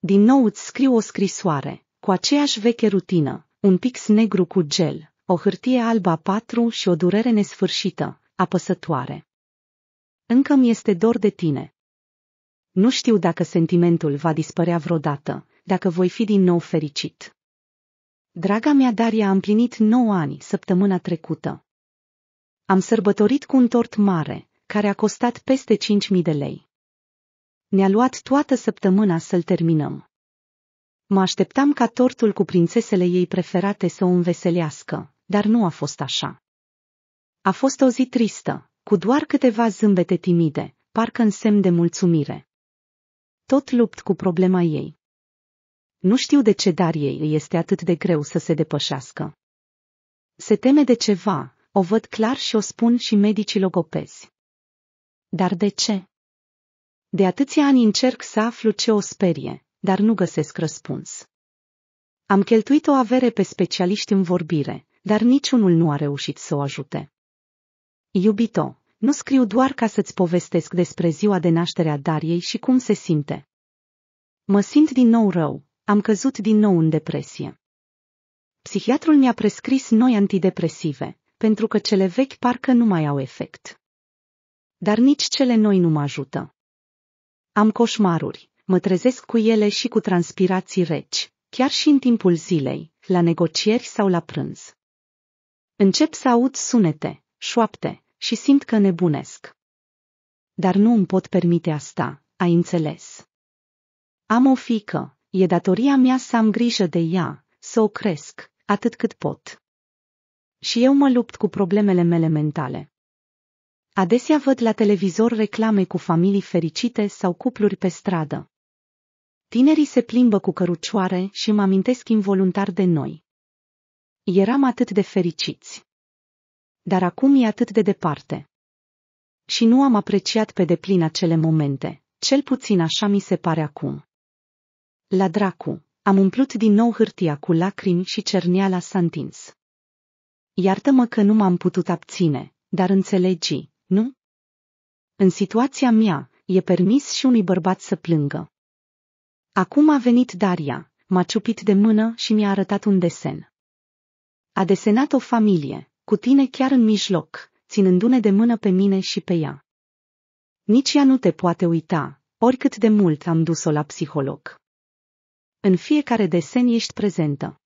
Din nou îți scriu o scrisoare, cu aceeași veche rutină, un pix negru cu gel, o hârtie alba patru și o durere nesfârșită, apăsătoare. Încă mi este dor de tine. Nu știu dacă sentimentul va dispărea vreodată, dacă voi fi din nou fericit. Draga mea Daria a împlinit 9 ani săptămâna trecută. Am sărbătorit cu un tort mare, care a costat peste 5.000 de lei. Ne-a luat toată săptămâna să-l terminăm. Mă așteptam ca tortul cu prințesele ei preferate să o înveselească, dar nu a fost așa. A fost o zi tristă, cu doar câteva zâmbete timide, parcă în semn de mulțumire. Tot lupt cu problema ei. Nu știu de ce dar ei este atât de greu să se depășească. Se teme de ceva, o văd clar și o spun și medicii logopezi. Dar de ce? De atâția ani încerc să aflu ce o sperie, dar nu găsesc răspuns. Am cheltuit o avere pe specialiști în vorbire, dar niciunul nu a reușit să o ajute. Iubito, nu scriu doar ca să-ți povestesc despre ziua de naștere a Dariei și cum se simte. Mă simt din nou rău, am căzut din nou în depresie. Psihiatrul mi-a prescris noi antidepresive, pentru că cele vechi parcă nu mai au efect. Dar nici cele noi nu mă ajută. Am coșmaruri, mă trezesc cu ele și cu transpirații reci, chiar și în timpul zilei, la negocieri sau la prânz. Încep să aud sunete, șoapte, și simt că nebunesc. Dar nu îmi pot permite asta, ai înțeles. Am o fică, e datoria mea să am grijă de ea, să o cresc, atât cât pot. Și eu mă lupt cu problemele mele mentale. Adesea văd la televizor reclame cu familii fericite sau cupluri pe stradă. Tinerii se plimbă cu cărucioare și mă amintesc involuntar de noi. Eram atât de fericiți. Dar acum e atât de departe. Și nu am apreciat pe deplin acele momente, cel puțin așa mi se pare acum. La dracu, am umplut din nou hârtia cu lacrimi și cerneala s-a întins. Iartă-mă că nu m-am putut abține, dar înțelegi, nu? În situația mea, e permis și unui bărbat să plângă. Acum a venit Daria, m-a ciupit de mână și mi-a arătat un desen. A desenat o familie, cu tine chiar în mijloc, ținându-ne de mână pe mine și pe ea. Nici ea nu te poate uita, oricât de mult am dus-o la psiholog. În fiecare desen ești prezentă.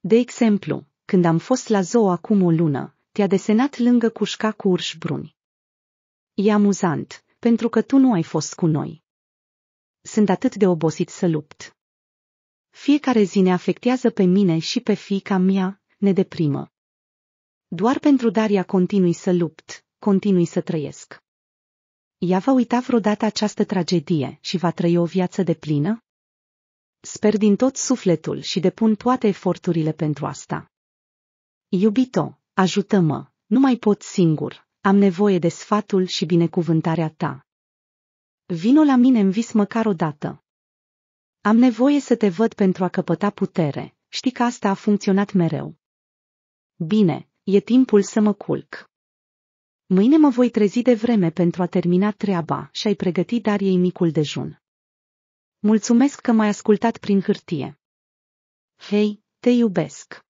De exemplu, când am fost la zoo acum o lună, te-a desenat lângă cușca cu urși bruni. E amuzant, pentru că tu nu ai fost cu noi. Sunt atât de obosit să lupt. Fiecare zi ne afectează pe mine și pe fiica mea, ne deprimă. Doar pentru Daria continui să lupt, continui să trăiesc. Ea va uita vreodată această tragedie și va trăi o viață de plină? Sper din tot sufletul și depun toate eforturile pentru asta. Iubito, Ajută-mă, nu mai pot singur, am nevoie de sfatul și binecuvântarea ta. Vino la mine în vis măcar o dată. Am nevoie să te văd pentru a căpăta putere, știi că asta a funcționat mereu. Bine, e timpul să mă culc. Mâine mă voi trezi de vreme pentru a termina treaba și ai pregătit ei micul dejun. Mulțumesc că m-ai ascultat prin hârtie. Hei, te iubesc!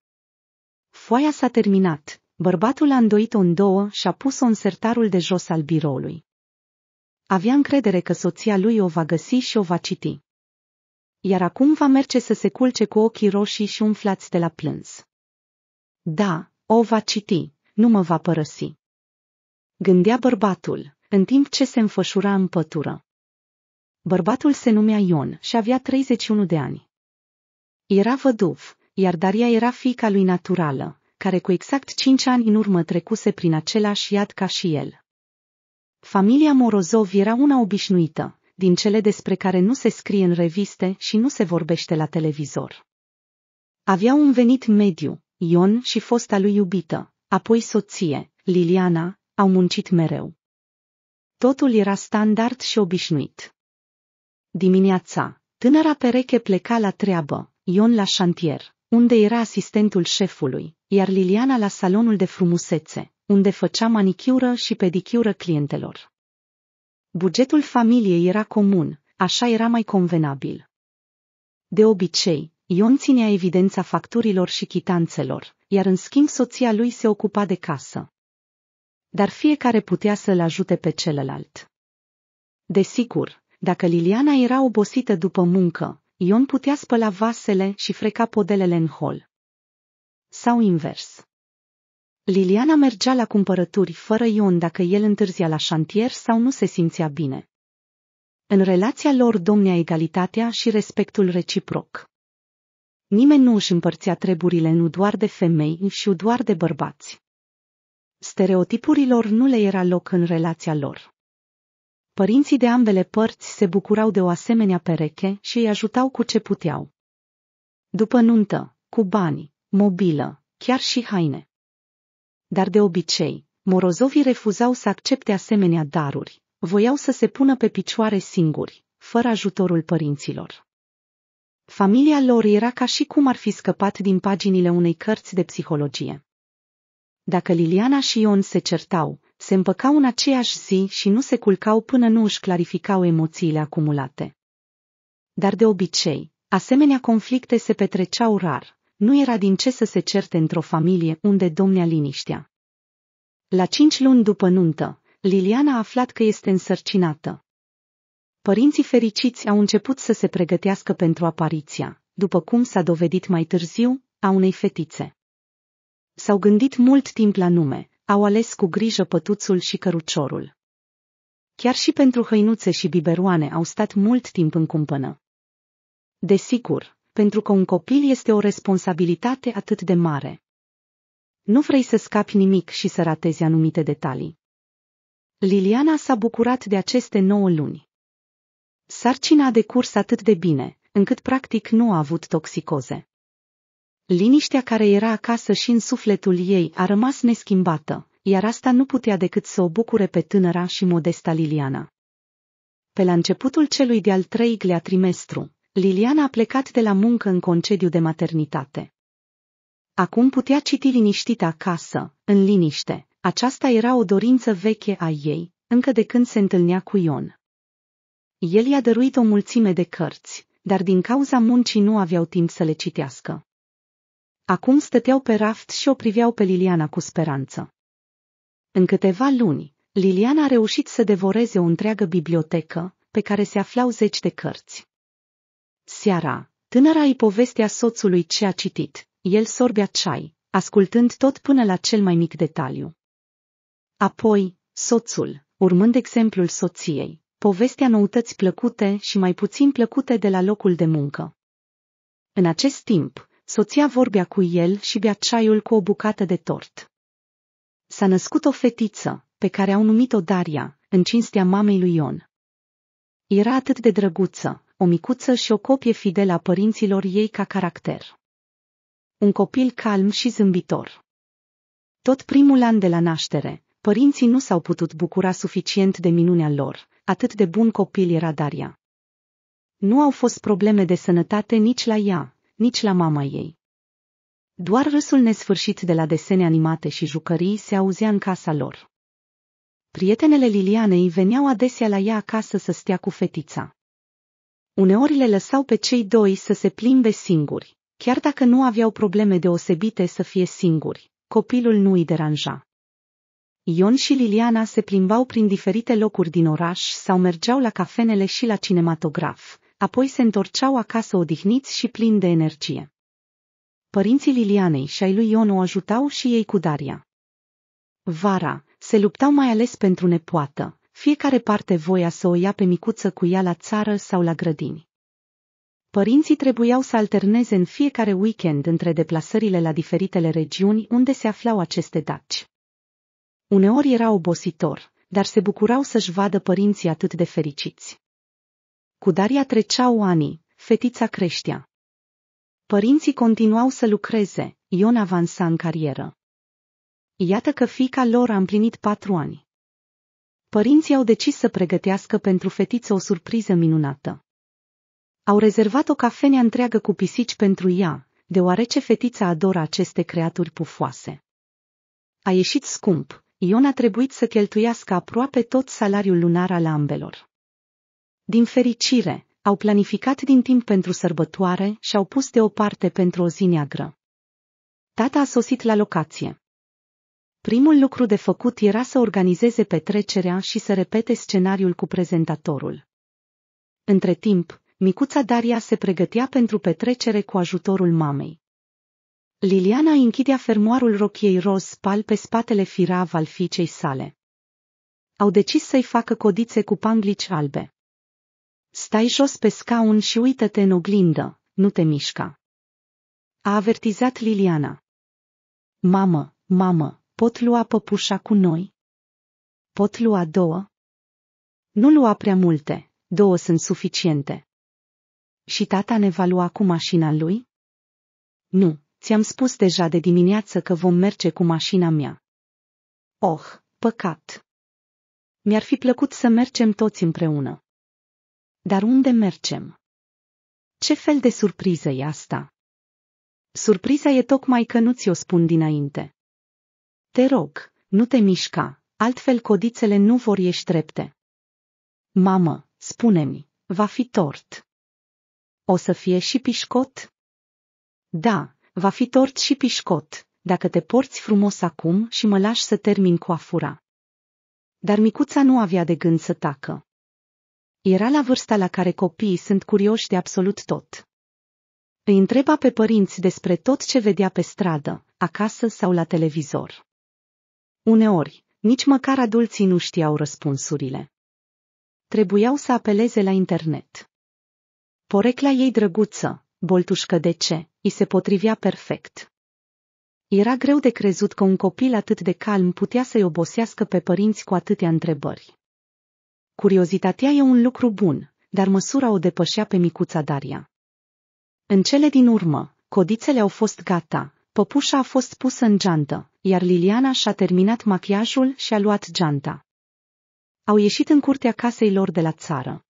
Foaia s-a terminat. Bărbatul a îndoit-o în două și a pus-o în sertarul de jos al biroului. Avea încredere că soția lui o va găsi și o va citi. Iar acum va merge să se culce cu ochii roșii și umflați de la plâns. Da, o va citi, nu mă va părăsi. Gândea bărbatul, în timp ce se înfășura în pătură. Bărbatul se numea Ion și avea 31 de ani. Era văduv, iar Daria era fiica lui naturală, care cu exact cinci ani în urmă trecuse prin același iad ca și el. Familia Morozov era una obișnuită, din cele despre care nu se scrie în reviste și nu se vorbește la televizor. Avea un venit mediu, Ion și fosta lui iubită, apoi soție, Liliana, au muncit mereu. Totul era standard și obișnuit. Dimineața, tânăra pereche pleca la treabă, Ion la șantier, unde era asistentul șefului, iar Liliana la salonul de frumusețe, unde făcea manichiură și pedichiură clientelor. Bugetul familiei era comun, așa era mai convenabil. De obicei, Ion ținea evidența facturilor și chitanțelor, iar în schimb soția lui se ocupa de casă. Dar fiecare putea să-l ajute pe celălalt. Desigur, dacă Liliana era obosită după muncă, Ion putea spăla vasele și freca podelele în hol. Sau invers. Liliana mergea la cumpărături fără Ion dacă el întârzia la șantier sau nu se simțea bine. În relația lor domnea egalitatea și respectul reciproc. Nimeni nu își împărțea treburile nu doar de femei, și doar de bărbați. Stereotipurilor nu le era loc în relația lor. Părinții de ambele părți se bucurau de o asemenea pereche și îi ajutau cu ce puteau. După nuntă, cu bani, mobilă, chiar și haine. Dar de obicei, morozovii refuzau să accepte asemenea daruri, voiau să se pună pe picioare singuri, fără ajutorul părinților. Familia lor era ca și cum ar fi scăpat din paginile unei cărți de psihologie. Dacă Liliana și Ion se certau, se împăcau în aceeași zi și nu se culcau până nu își clarificau emoțiile acumulate. Dar de obicei, asemenea conflicte se petreceau rar, nu era din ce să se certe într-o familie unde domnea liniștea. La cinci luni după nuntă, Liliana a aflat că este însărcinată. Părinții fericiți au început să se pregătească pentru apariția, după cum s-a dovedit mai târziu, a unei fetițe. S-au gândit mult timp la nume, au ales cu grijă pătuțul și căruciorul. Chiar și pentru hăinuțe și biberoane au stat mult timp în cumpănă. Desigur, pentru că un copil este o responsabilitate atât de mare. Nu vrei să scapi nimic și să ratezi anumite detalii. Liliana s-a bucurat de aceste nouă luni. Sarcina a decurs atât de bine, încât practic nu a avut toxicoze. Liniștea care era acasă și în sufletul ei a rămas neschimbată, iar asta nu putea decât să o bucure pe tânăra și modesta Liliana. Pe la începutul celui de-al treilea trimestru, Liliana a plecat de la muncă în concediu de maternitate. Acum putea citi liniștită acasă, în liniște. Aceasta era o dorință veche a ei, încă de când se întâlnea cu Ion. El i-a dăruit o mulțime de cărți, dar din cauza muncii nu aveau timp să le citească. Acum stăteau pe raft și o priveau pe Liliana cu speranță. În câteva luni, Liliana a reușit să devoreze o întreagă bibliotecă, pe care se aflau zeci de cărți. Seara, tânăra îi povestea soțului ce a citit, el sorbea ceai, ascultând tot până la cel mai mic detaliu. Apoi, soțul, urmând exemplul soției, povestea noutăți plăcute și mai puțin plăcute de la locul de muncă. În acest timp, Soția vorbea cu el și bea ceaiul cu o bucată de tort. S-a născut o fetiță, pe care au numit-o Daria, în cinstea mamei lui Ion. Era atât de drăguță, o micuță și o copie fidelă a părinților ei ca caracter. Un copil calm și zâmbitor. Tot primul an de la naștere, părinții nu s-au putut bucura suficient de minunea lor, atât de bun copil era Daria. Nu au fost probleme de sănătate nici la ea, nici la mama ei. Doar râsul nesfârșit de la desene animate și jucării se auzea în casa lor. Prietenele Lilianei veneau adesea la ea acasă să stea cu fetița. Uneori le lăsau pe cei doi să se plimbe singuri, chiar dacă nu aveau probleme deosebite să fie singuri, copilul nu îi deranja. Ion și Liliana se plimbau prin diferite locuri din oraș sau mergeau la cafenele și la cinematograf, apoi se întorceau acasă odihniți și plini de energie. Părinții Lilianei și ai lui Ion o ajutau și ei cu Daria. Vara, se luptau mai ales pentru nepoată, fiecare parte voia să o ia pe micuță cu ea la țară sau la grădini. Părinții trebuiau să alterneze în fiecare weekend între deplasările la diferitele regiuni unde se aflau aceste daci. Uneori era obositor, dar se bucurau să-și vadă părinții atât de fericiți. Cu Daria treceau ani, fetița creștea. Părinții continuau să lucreze, Ion avansa în carieră. Iată că fica lor a împlinit patru ani. Părinții au decis să pregătească pentru fetiță o surpriză minunată. Au rezervat o cafenea întreagă cu pisici pentru ea, deoarece fetița adoră aceste creaturi pufoase. A ieșit scump, Ion a trebuit să cheltuiască aproape tot salariul lunar al ambelor. Din fericire, au planificat din timp pentru sărbătoare și au pus deoparte pentru o zi neagră. Tata a sosit la locație. Primul lucru de făcut era să organizeze petrecerea și să repete scenariul cu prezentatorul. Între timp, micuța Daria se pregătea pentru petrecere cu ajutorul mamei. Liliana închidea fermoarul rochiei roz pal pe spatele firav al fiicei sale. Au decis să-i facă codițe cu panglici albe. Stai jos pe scaun și uită-te în oglindă, nu te mișca. A avertizat Liliana. Mamă, mamă, pot lua păpușa cu noi? Pot lua două? Nu lua prea multe, două sunt suficiente. Și tata ne va lua cu mașina lui? Nu, ți-am spus deja de dimineață că vom merge cu mașina mea. Oh, păcat! Mi-ar fi plăcut să mergem toți împreună. Dar unde mergem? Ce fel de surpriză e asta? Surpriza e tocmai că nu ți-o spun dinainte. Te rog, nu te mișca, altfel codițele nu vor ieși trepte. Mamă, spune-mi, va fi tort. O să fie și pișcot? Da, va fi tort și pișcot, dacă te porți frumos acum și mă lași să termin coafura. Dar micuța nu avea de gând să tacă. Era la vârsta la care copiii sunt curioși de absolut tot. Îi întreba pe părinți despre tot ce vedea pe stradă, acasă sau la televizor. Uneori, nici măcar adulții nu știau răspunsurile. Trebuiau să apeleze la internet. Porecla ei drăguță, boltușcă de ce, îi se potrivea perfect. Era greu de crezut că un copil atât de calm putea să-i obosească pe părinți cu atâtea întrebări. Curiozitatea e un lucru bun, dar măsura o depășea pe micuța Daria. În cele din urmă, codițele au fost gata, păpușa a fost pusă în geantă, iar Liliana și-a terminat machiajul și a luat geanta. Au ieșit în curtea casei lor de la țară.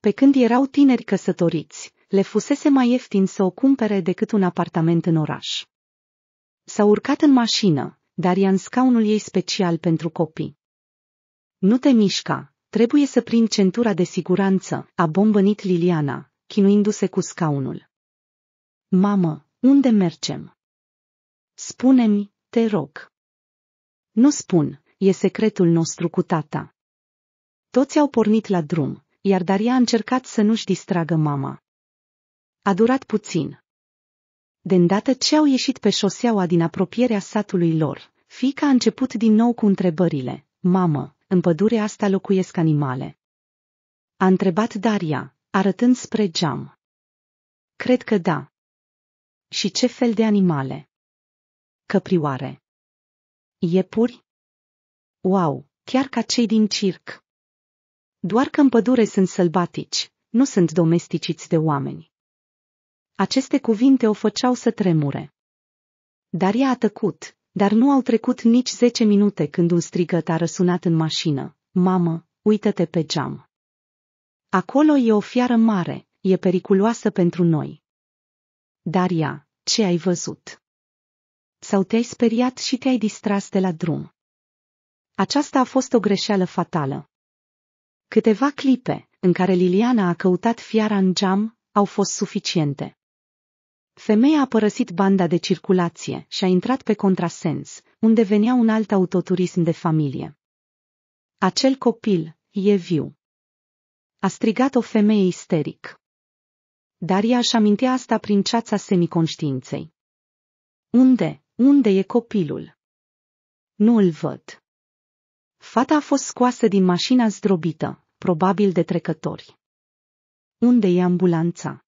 Pe când erau tineri căsătoriți, le fusese mai ieftin să o cumpere decât un apartament în oraș. S-a urcat în mașină, dar i-a în scaunul ei special pentru copii. Nu te mișca, Trebuie să prind centura de siguranță, a bombănit Liliana, chinuindu-se cu scaunul. Mamă, unde mergem? Spune-mi, te rog. Nu spun, e secretul nostru cu tata. Toți au pornit la drum, iar Daria a încercat să nu-și distragă mama. A durat puțin. De îndată ce au ieșit pe șoseaua din apropierea satului lor, fica a început din nou cu întrebările. Mamă, în pădurea asta locuiesc animale. A întrebat Daria, arătând spre geam. Cred că da. Și ce fel de animale? Căprioare. Iepuri? Wow, chiar ca cei din circ. Doar că în pădure sunt sălbatici, nu sunt domesticiți de oameni. Aceste cuvinte o făceau să tremure. Dar ea a tăcut, dar nu au trecut nici zece minute când un strigăt a răsunat în mașină. Mamă, uită-te pe geam. Acolo e o fiară mare, e periculoasă pentru noi. Daria, ce ai văzut? Sau te-ai speriat și te-ai distras de la drum? Aceasta a fost o greșeală fatală. Câteva clipe, în care Liliana a căutat fiara în geam, au fost suficiente. Femeia a părăsit banda de circulație și a intrat pe contrasens, unde venea un alt autoturism de familie. Acel copil e viu. A strigat o femeie isteric. ea își amintea asta prin ceața semiconștiinței. Unde, unde e copilul? Nu îl văd. Fata a fost scoasă din mașina zdrobită, probabil de trecători. Unde e ambulanța?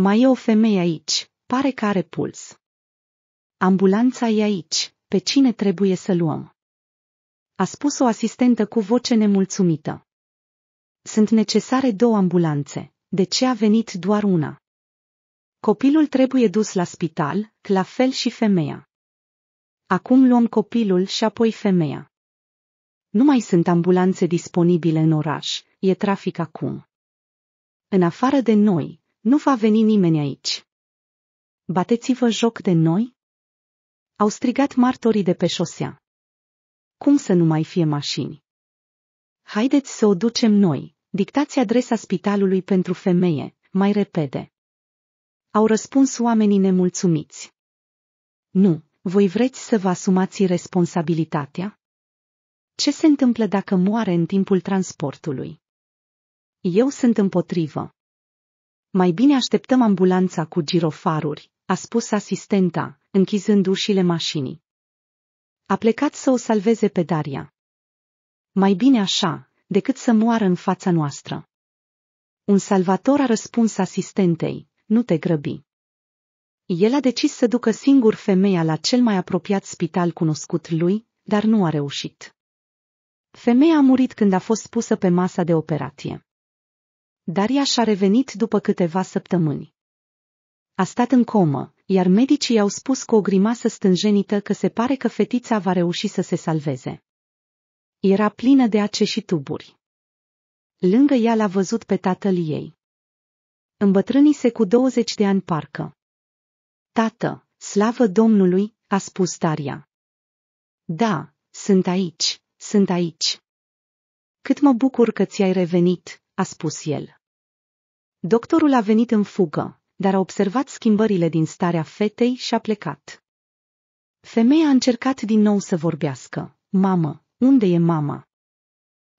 Mai e o femeie aici, pare că are puls. Ambulanța e aici, pe cine trebuie să luăm? A spus o asistentă cu voce nemulțumită. Sunt necesare două ambulanțe, de ce a venit doar una? Copilul trebuie dus la spital, la fel și femeia. Acum luăm copilul și apoi femeia. Nu mai sunt ambulanțe disponibile în oraș, e trafic acum. În afară de noi, nu va veni nimeni aici. Bateți-vă joc de noi? Au strigat martorii de pe șosea. Cum să nu mai fie mașini? Haideți să o ducem noi, dictați adresa spitalului pentru femeie, mai repede. Au răspuns oamenii nemulțumiți. Nu, voi vreți să vă asumați responsabilitatea? Ce se întâmplă dacă moare în timpul transportului? Eu sunt împotrivă. Mai bine așteptăm ambulanța cu girofaruri, a spus asistenta, închizând ușile mașinii. A plecat să o salveze pe Daria. Mai bine așa, decât să moară în fața noastră. Un salvator a răspuns asistentei, nu te grăbi. El a decis să ducă singur femeia la cel mai apropiat spital cunoscut lui, dar nu a reușit. Femeia a murit când a fost pusă pe masa de operație. Daria și-a revenit după câteva săptămâni. A stat în comă, iar medicii i-au spus cu o grimasă stânjenită că se pare că fetița va reuși să se salveze. Era plină de ace și tuburi. Lângă ea l-a văzut pe tatăl ei. Îmbătrânise cu 20 de ani parcă. Tată, slavă Domnului, a spus Daria. Da, sunt aici, sunt aici. Cât mă bucur că ți-ai revenit, a spus el. Doctorul a venit în fugă, dar a observat schimbările din starea fetei și a plecat. Femeia a încercat din nou să vorbească. Mamă, unde e mama?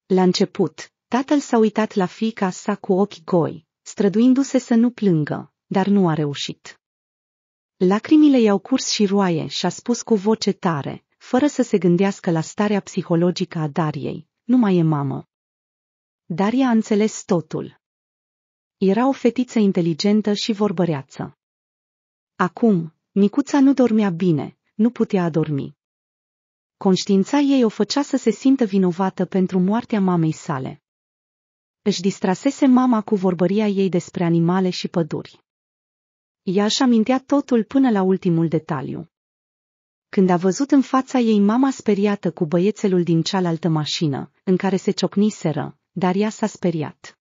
La început, tatăl s-a uitat la fiica sa cu ochi goi, străduindu-se să nu plângă, dar nu a reușit. Lacrimile i-au curs și roaie și a spus cu voce tare, fără să se gândească la starea psihologică a Dariei, nu mai e mamă. Daria a înțeles totul. Era o fetiță inteligentă și vorbăreață. Acum, Nicuța nu dormea bine, nu putea adormi. Conștiința ei o făcea să se simtă vinovată pentru moartea mamei sale. Își distrasese mama cu vorbăria ei despre animale și păduri. Ea își amintea totul până la ultimul detaliu. Când a văzut în fața ei mama speriată cu băiețelul din cealaltă mașină, în care se ciocniseră, dar ea s-a speriat.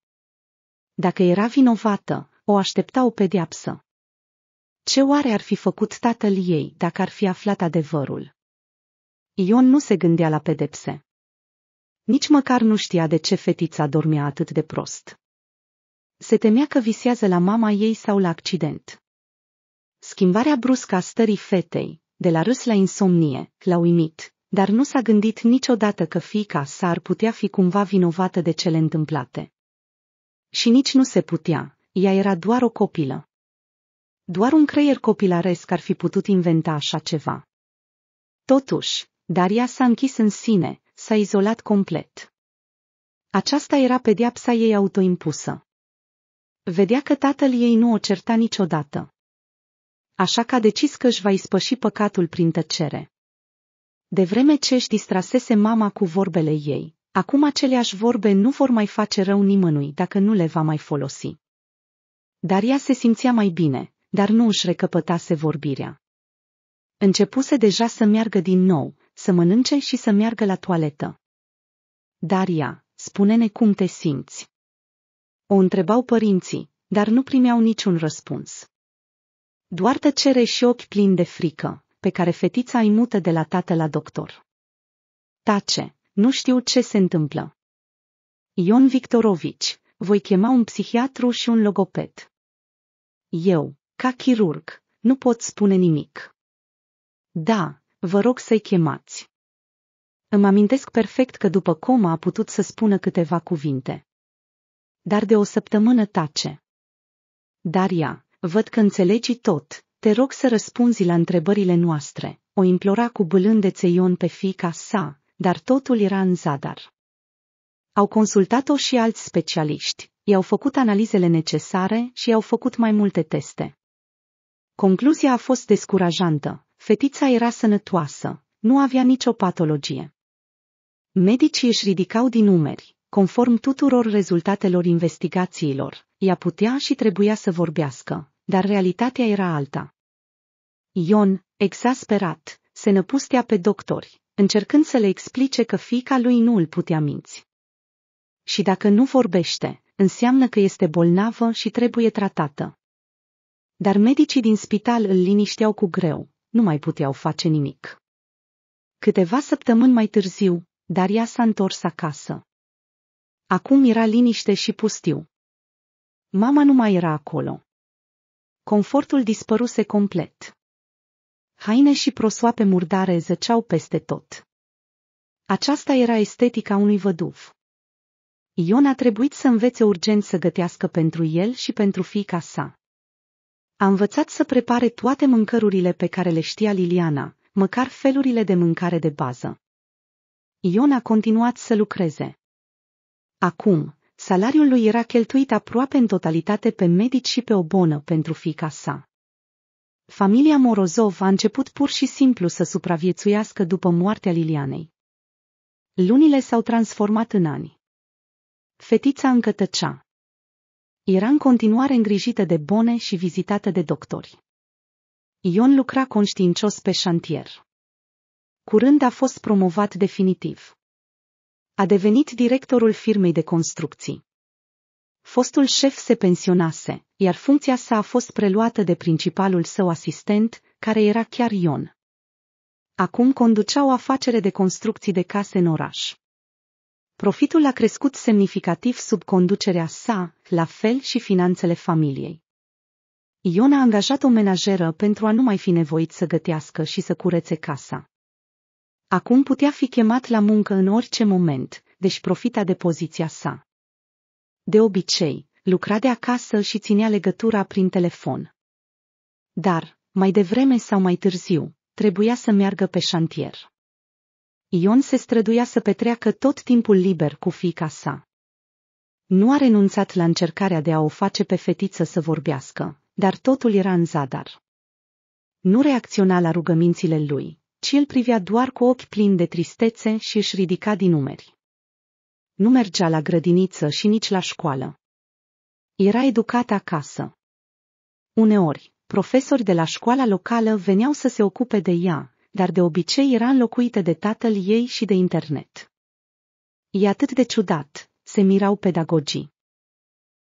Dacă era vinovată, o aștepta o pediapsă. Ce oare ar fi făcut tatăl ei dacă ar fi aflat adevărul? Ion nu se gândea la pedepse. Nici măcar nu știa de ce fetița dormea atât de prost. Se temea că visează la mama ei sau la accident. Schimbarea bruscă a stării fetei, de la râs la insomnie, l-a uimit, dar nu s-a gândit niciodată că fica s ar putea fi cumva vinovată de cele întâmplate. Și nici nu se putea, ea era doar o copilă. Doar un creier copilaresc ar fi putut inventa așa ceva. Totuși, Daria s-a închis în sine, s-a izolat complet. Aceasta era pediapsa ei autoimpusă. Vedea că tatăl ei nu o certa niciodată. Așa că a decis că își va ispăși păcatul prin tăcere. De vreme ce își distrasese mama cu vorbele ei, Acum aceleași vorbe nu vor mai face rău nimănui dacă nu le va mai folosi. Dar ea se simțea mai bine, dar nu își recăpătase vorbirea. Începuse deja să meargă din nou, să mănânce și să meargă la toaletă. Daria, spune-ne cum te simți. O întrebau părinții, dar nu primeau niciun răspuns. Doar tăcere și ochi plini de frică, pe care fetița îi mută de la tată la doctor. Tace, nu știu ce se întâmplă. Ion Victorovici, voi chema un psihiatru și un logoped. Eu, ca chirurg, nu pot spune nimic. Da, vă rog să-i chemați. Îmi amintesc perfect că după coma a putut să spună câteva cuvinte. Dar de o săptămână tace. Daria, văd că înțelegi tot, te rog să răspunzi la întrebările noastre, o implora cu bâlândețe Ion pe fica sa, dar totul era în zadar. Au consultat-o și alți specialiști, i-au făcut analizele necesare și i-au făcut mai multe teste. Concluzia a fost descurajantă, fetița era sănătoasă, nu avea nicio patologie. Medicii își ridicau din numeri, conform tuturor rezultatelor investigațiilor, ea putea și trebuia să vorbească, dar realitatea era alta. Ion, exasperat, se năpustea pe doctori, încercând să le explice că fica lui nu îl putea minți. Și dacă nu vorbește, înseamnă că este bolnavă și trebuie tratată. Dar medicii din spital îl linișteau cu greu, nu mai puteau face nimic. Câteva săptămâni mai târziu, Daria s-a întors acasă. Acum era liniște și pustiu. Mama nu mai era acolo. Confortul dispăruse complet haine și prosoape murdare zăceau peste tot. Aceasta era estetica unui văduv. Ion a trebuit să învețe urgent să gătească pentru el și pentru fiica sa. A învățat să prepare toate mâncărurile pe care le știa Liliana, măcar felurile de mâncare de bază. Ion a continuat să lucreze. Acum, salariul lui era cheltuit aproape în totalitate pe medici și pe o bonă pentru fica sa. Familia Morozov a început pur și simplu să supraviețuiască după moartea Lilianei. Lunile s-au transformat în ani. Fetița încă tăcea. Era în continuare îngrijită de bone și vizitată de doctori. Ion lucra conștiincios pe șantier. Curând a fost promovat definitiv. A devenit directorul firmei de construcții. Fostul șef se pensionase, iar funcția sa a fost preluată de principalul său asistent, care era chiar Ion. Acum conducea o afacere de construcții de case în oraș. Profitul a crescut semnificativ sub conducerea sa, la fel și finanțele familiei. Ion a angajat o menajeră pentru a nu mai fi nevoit să gătească și să curețe casa. Acum putea fi chemat la muncă în orice moment, deci profita de poziția sa. De obicei, lucra de acasă și ținea legătura prin telefon. Dar, mai devreme sau mai târziu, trebuia să meargă pe șantier. Ion se străduia să petreacă tot timpul liber cu fica sa. Nu a renunțat la încercarea de a o face pe fetiță să vorbească, dar totul era în zadar. Nu reacționa la rugămințile lui, ci el privea doar cu ochi plini de tristețe și își ridica din umeri. Nu mergea la grădiniță și nici la școală. Era educată acasă. Uneori, profesori de la școala locală veneau să se ocupe de ea, dar de obicei era înlocuită de tatăl ei și de internet. E atât de ciudat, se mirau pedagogii.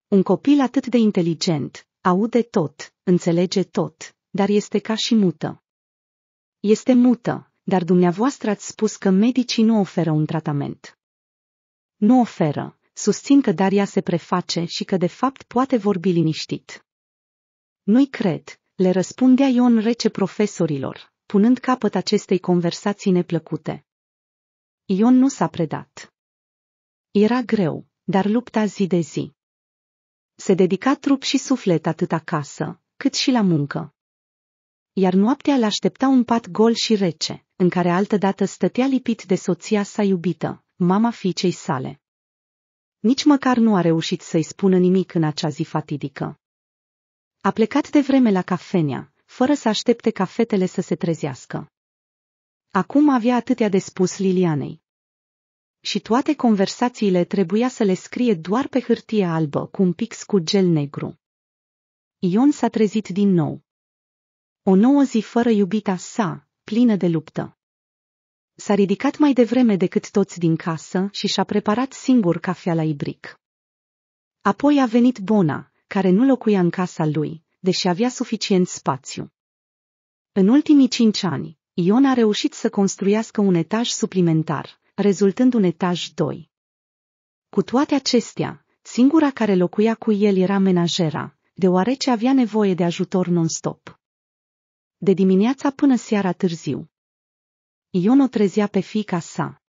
Un copil atât de inteligent, aude tot, înțelege tot, dar este ca și mută. Este mută, dar dumneavoastră ați spus că medicii nu oferă un tratament nu oferă, susțin că Daria se preface și că de fapt poate vorbi liniștit. Nu-i cred, le răspundea Ion rece profesorilor, punând capăt acestei conversații neplăcute. Ion nu s-a predat. Era greu, dar lupta zi de zi. Se dedica trup și suflet atât acasă, cât și la muncă. Iar noaptea l-aștepta un pat gol și rece, în care altădată stătea lipit de soția sa iubită, mama fiicei sale. Nici măcar nu a reușit să-i spună nimic în acea zi fatidică. A plecat de vreme la cafenea, fără să aștepte ca fetele să se trezească. Acum avea atâtea de spus Lilianei. Și toate conversațiile trebuia să le scrie doar pe hârtie albă cu un pix cu gel negru. Ion s-a trezit din nou. O nouă zi fără iubita sa, plină de luptă. S-a ridicat mai devreme decât toți din casă și și-a preparat singur cafea la ibric. Apoi a venit Bona, care nu locuia în casa lui, deși avea suficient spațiu. În ultimii cinci ani, Ion a reușit să construiască un etaj suplimentar, rezultând un etaj 2. Cu toate acestea, singura care locuia cu el era menajera, deoarece avea nevoie de ajutor non-stop. De dimineața până seara târziu, Ion o trezea pe fica sa.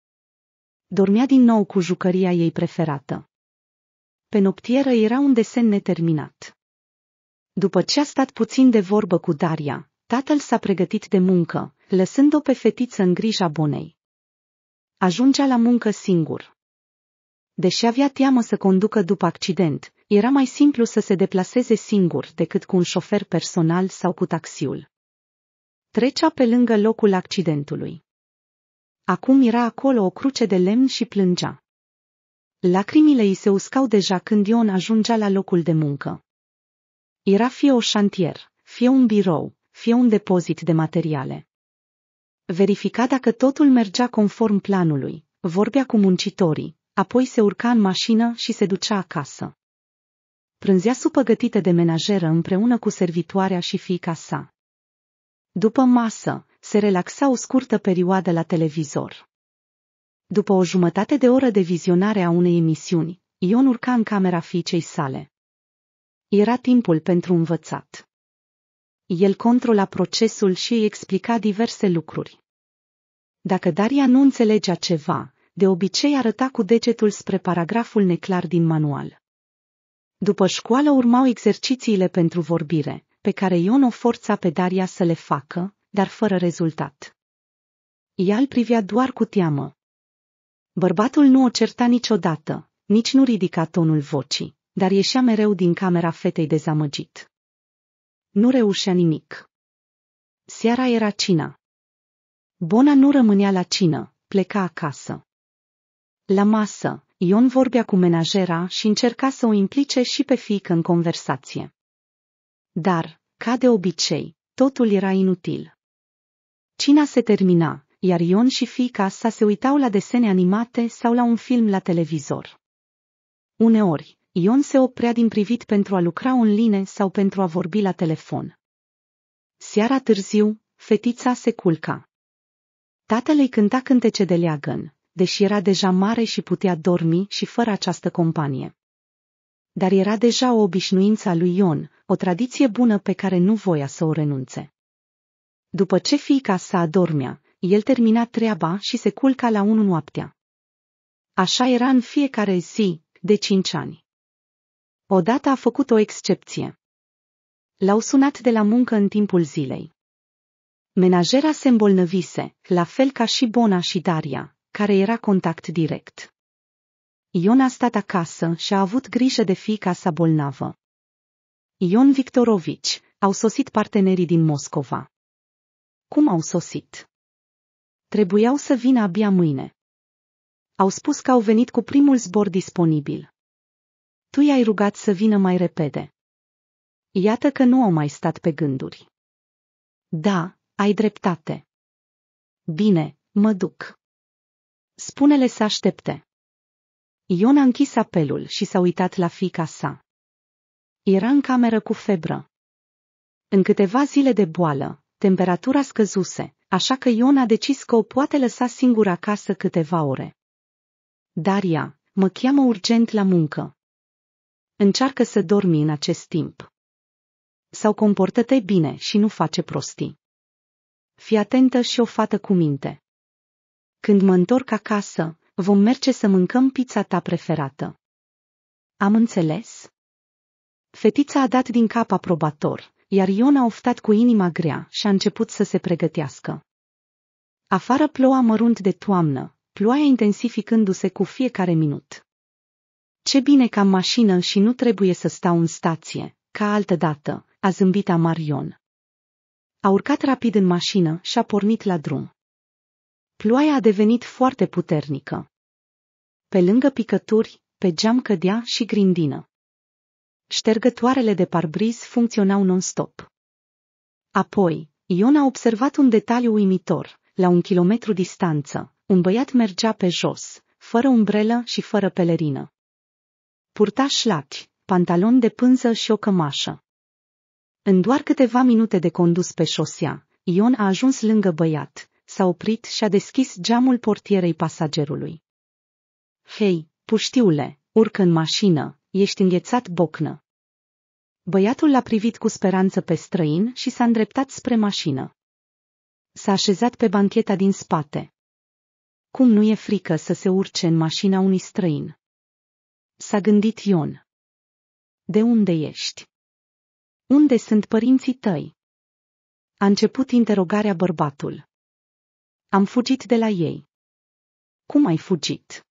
Dormea din nou cu jucăria ei preferată. Pe noptieră era un desen neterminat. După ce a stat puțin de vorbă cu Daria, tatăl s-a pregătit de muncă, lăsând-o pe fetiță în grija bonei. Ajungea la muncă singur. Deși avea teamă să conducă după accident, era mai simplu să se deplaseze singur decât cu un șofer personal sau cu taxiul. Trecea pe lângă locul accidentului. Acum era acolo o cruce de lemn și plângea. Lacrimile îi se uscau deja când Ion ajungea la locul de muncă. Era fie o șantier, fie un birou, fie un depozit de materiale. Verifica dacă totul mergea conform planului, vorbea cu muncitorii, apoi se urca în mașină și se ducea acasă. Prânzea supă gătită de menajeră împreună cu servitoarea și fiica sa. După masă, se relaxa o scurtă perioadă la televizor. După o jumătate de oră de vizionare a unei emisiuni, Ion urca în camera fiicei sale. Era timpul pentru învățat. El controla procesul și îi explica diverse lucruri. Dacă Daria nu înțelegea ceva, de obicei arăta cu degetul spre paragraful neclar din manual. După școală urmau exercițiile pentru vorbire, pe care Ion o forța pe Daria să le facă, dar fără rezultat. Ea îl privea doar cu teamă. Bărbatul nu o certa niciodată, nici nu ridica tonul vocii, dar ieșea mereu din camera fetei dezamăgit. Nu reușea nimic. Seara era cina. Bona nu rămânea la cină, pleca acasă. La masă, Ion vorbea cu menajera și încerca să o implice și pe fiică în conversație. Dar, ca de obicei, totul era inutil. Cina se termina, iar Ion și fiica sa se uitau la desene animate sau la un film la televizor. Uneori, Ion se oprea din privit pentru a lucra online sau pentru a vorbi la telefon. Seara târziu, fetița se culca. Tatăl îi cânta cântece de leagăn, deși era deja mare și putea dormi și fără această companie. Dar era deja o obișnuință a lui Ion, o tradiție bună pe care nu voia să o renunțe. După ce fiica sa adormea, el termina treaba și se culca la unu noaptea. Așa era în fiecare zi, de cinci ani. Odată a făcut o excepție. L-au sunat de la muncă în timpul zilei. Menajera se îmbolnăvise, la fel ca și Bona și Daria, care era contact direct. Ion a stat acasă și a avut grijă de fiica sa bolnavă. Ion Victorovici, au sosit partenerii din Moscova cum au sosit. Trebuiau să vină abia mâine. Au spus că au venit cu primul zbor disponibil. Tu i-ai rugat să vină mai repede. Iată că nu au mai stat pe gânduri. Da, ai dreptate. Bine, mă duc. Spune-le să aștepte. Ion a închis apelul și s-a uitat la fica sa. Era în cameră cu febră. În câteva zile de boală, temperatura scăzuse, așa că Ion a decis că o poate lăsa singură acasă câteva ore. Daria, mă cheamă urgent la muncă. Încearcă să dormi în acest timp. Sau comportă-te bine și nu face prostii. Fii atentă și o fată cu minte. Când mă întorc acasă, vom merge să mâncăm pizza ta preferată. Am înțeles? Fetița a dat din cap aprobator iar Ion a oftat cu inima grea și a început să se pregătească. Afară ploua mărunt de toamnă, ploaia intensificându-se cu fiecare minut. Ce bine că am mașină și nu trebuie să stau în stație, ca altă dată, a zâmbit Amarion. A urcat rapid în mașină și a pornit la drum. Ploaia a devenit foarte puternică. Pe lângă picături, pe geam cădea și grindină. Ștergătoarele de parbriz funcționau non-stop. Apoi, Ion a observat un detaliu uimitor. La un kilometru distanță, un băiat mergea pe jos, fără umbrelă și fără pelerină. Purta șlaci, pantalon de pânză și o cămașă. În doar câteva minute de condus pe șosea, Ion a ajuns lângă băiat, s-a oprit și a deschis geamul portierei pasagerului. Hei, puștiule, urcă în mașină, ești înghețat bocnă. Băiatul l-a privit cu speranță pe străin și s-a îndreptat spre mașină. S-a așezat pe bancheta din spate. Cum nu e frică să se urce în mașina unui străin? S-a gândit Ion. De unde ești? Unde sunt părinții tăi? A început interogarea bărbatul. Am fugit de la ei. Cum ai fugit?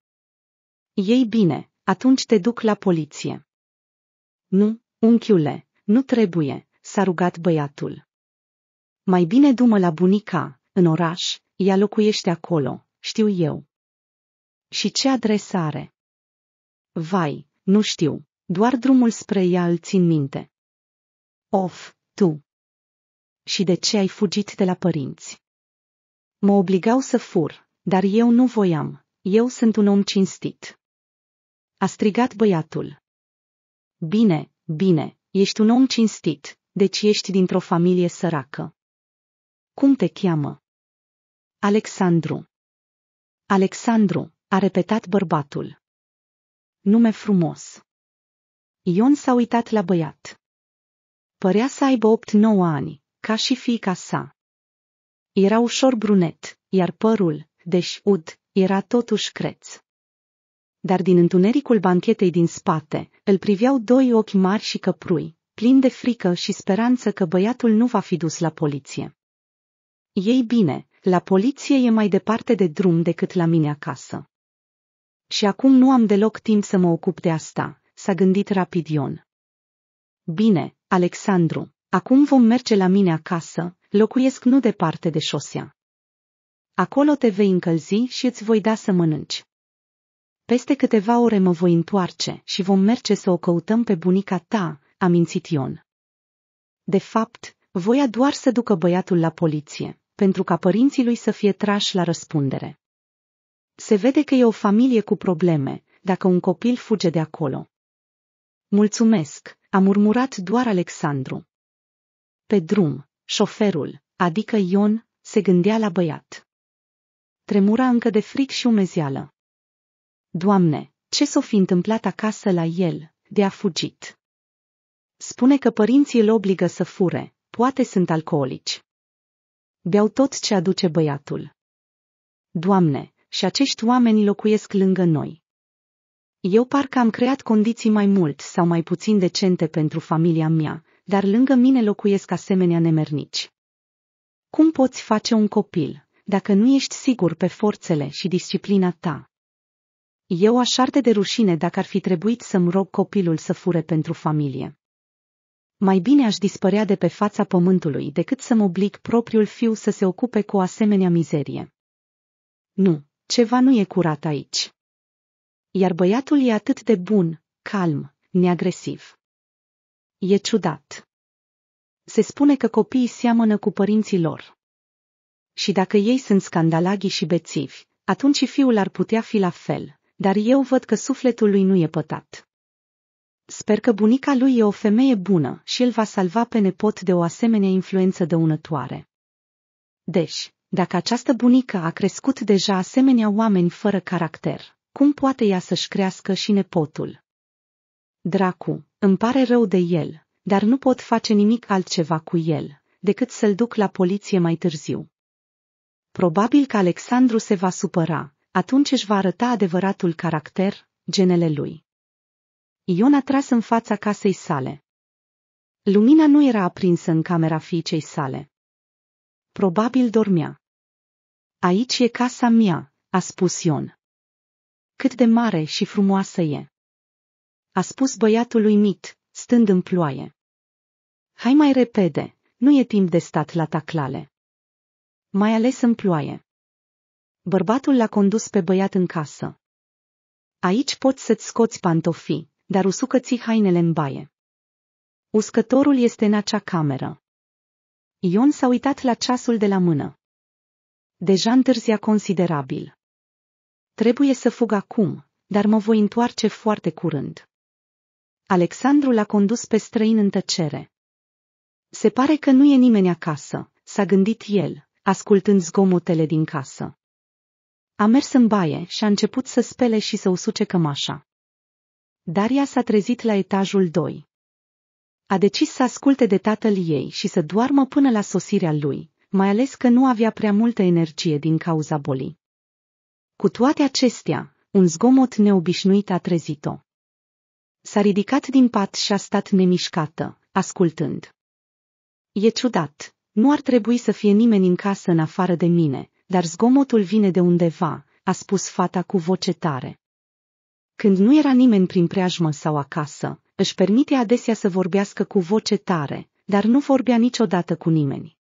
Ei bine atunci te duc la poliție. Nu, unchiule, nu trebuie, s-a rugat băiatul. Mai bine dumă la bunica, în oraș, ea locuiește acolo, știu eu. Și ce adresă are? Vai, nu știu, doar drumul spre ea îl țin minte. Of, tu! Și de ce ai fugit de la părinți? Mă obligau să fur, dar eu nu voiam, eu sunt un om cinstit a strigat băiatul. Bine, bine, ești un om cinstit, deci ești dintr-o familie săracă. Cum te cheamă? Alexandru. Alexandru, a repetat bărbatul. Nume frumos. Ion s-a uitat la băiat. Părea să aibă 8-9 ani, ca și fiica sa. Era ușor brunet, iar părul, deși ud, era totuși creț dar din întunericul banchetei din spate îl priveau doi ochi mari și căprui, plini de frică și speranță că băiatul nu va fi dus la poliție. Ei bine, la poliție e mai departe de drum decât la mine acasă. Și acum nu am deloc timp să mă ocup de asta, s-a gândit rapid Ion. Bine, Alexandru, acum vom merge la mine acasă, locuiesc nu departe de șosea. Acolo te vei încălzi și îți voi da să mănânci. Peste câteva ore mă voi întoarce și vom merge să o căutăm pe bunica ta, a mințit Ion. De fapt, voia doar să ducă băiatul la poliție, pentru ca părinții lui să fie trași la răspundere. Se vede că e o familie cu probleme, dacă un copil fuge de acolo. Mulțumesc, a murmurat doar Alexandru. Pe drum, șoferul, adică Ion, se gândea la băiat. Tremura încă de fric și umezială. Doamne, ce s-o fi întâmplat acasă la el, de a fugit? Spune că părinții îl obligă să fure, poate sunt alcoolici. Beau tot ce aduce băiatul. Doamne, și acești oameni locuiesc lângă noi. Eu parcă am creat condiții mai mult sau mai puțin decente pentru familia mea, dar lângă mine locuiesc asemenea nemernici. Cum poți face un copil, dacă nu ești sigur pe forțele și disciplina ta? Eu aș arde de rușine dacă ar fi trebuit să-mi rog copilul să fure pentru familie. Mai bine aș dispărea de pe fața pământului decât să-mi oblig propriul fiu să se ocupe cu o asemenea mizerie. Nu, ceva nu e curat aici. Iar băiatul e atât de bun, calm, neagresiv. E ciudat. Se spune că copiii seamănă cu părinții lor. Și dacă ei sunt scandalaghi și bețivi, atunci fiul ar putea fi la fel, dar eu văd că sufletul lui nu e pătat. Sper că bunica lui e o femeie bună și el va salva pe nepot de o asemenea influență dăunătoare. Deci, dacă această bunică a crescut deja asemenea oameni fără caracter, cum poate ea să-și crească și nepotul? Dracu, îmi pare rău de el, dar nu pot face nimic altceva cu el, decât să-l duc la poliție mai târziu. Probabil că Alexandru se va supăra, atunci își va arăta adevăratul caracter, genele lui. Ion a tras în fața casei sale. Lumina nu era aprinsă în camera fiicei sale. Probabil dormea. Aici e casa mea, a spus Ion. Cât de mare și frumoasă e. A spus băiatul lui Mit, stând în ploaie. Hai mai repede, nu e timp de stat la taclale. Mai ales în ploaie. Bărbatul l-a condus pe băiat în casă. Aici poți să-ți scoți pantofii, dar usucă-ți hainele în baie. Uscătorul este în acea cameră. Ion s-a uitat la ceasul de la mână. Deja întârzia considerabil. Trebuie să fug acum, dar mă voi întoarce foarte curând. Alexandru l-a condus pe străin în tăcere. Se pare că nu e nimeni acasă, s-a gândit el, ascultând zgomotele din casă. A mers în baie și a început să spele și să usuce cămașa. Daria s-a trezit la etajul 2. A decis să asculte de tatăl ei și să doarmă până la sosirea lui, mai ales că nu avea prea multă energie din cauza bolii. Cu toate acestea, un zgomot neobișnuit a trezit-o. S-a ridicat din pat și a stat nemișcată, ascultând. E ciudat, nu ar trebui să fie nimeni în casă în afară de mine, dar zgomotul vine de undeva, a spus fata cu voce tare. Când nu era nimeni prin preajmă sau acasă, își permite adesea să vorbească cu voce tare, dar nu vorbea niciodată cu nimeni.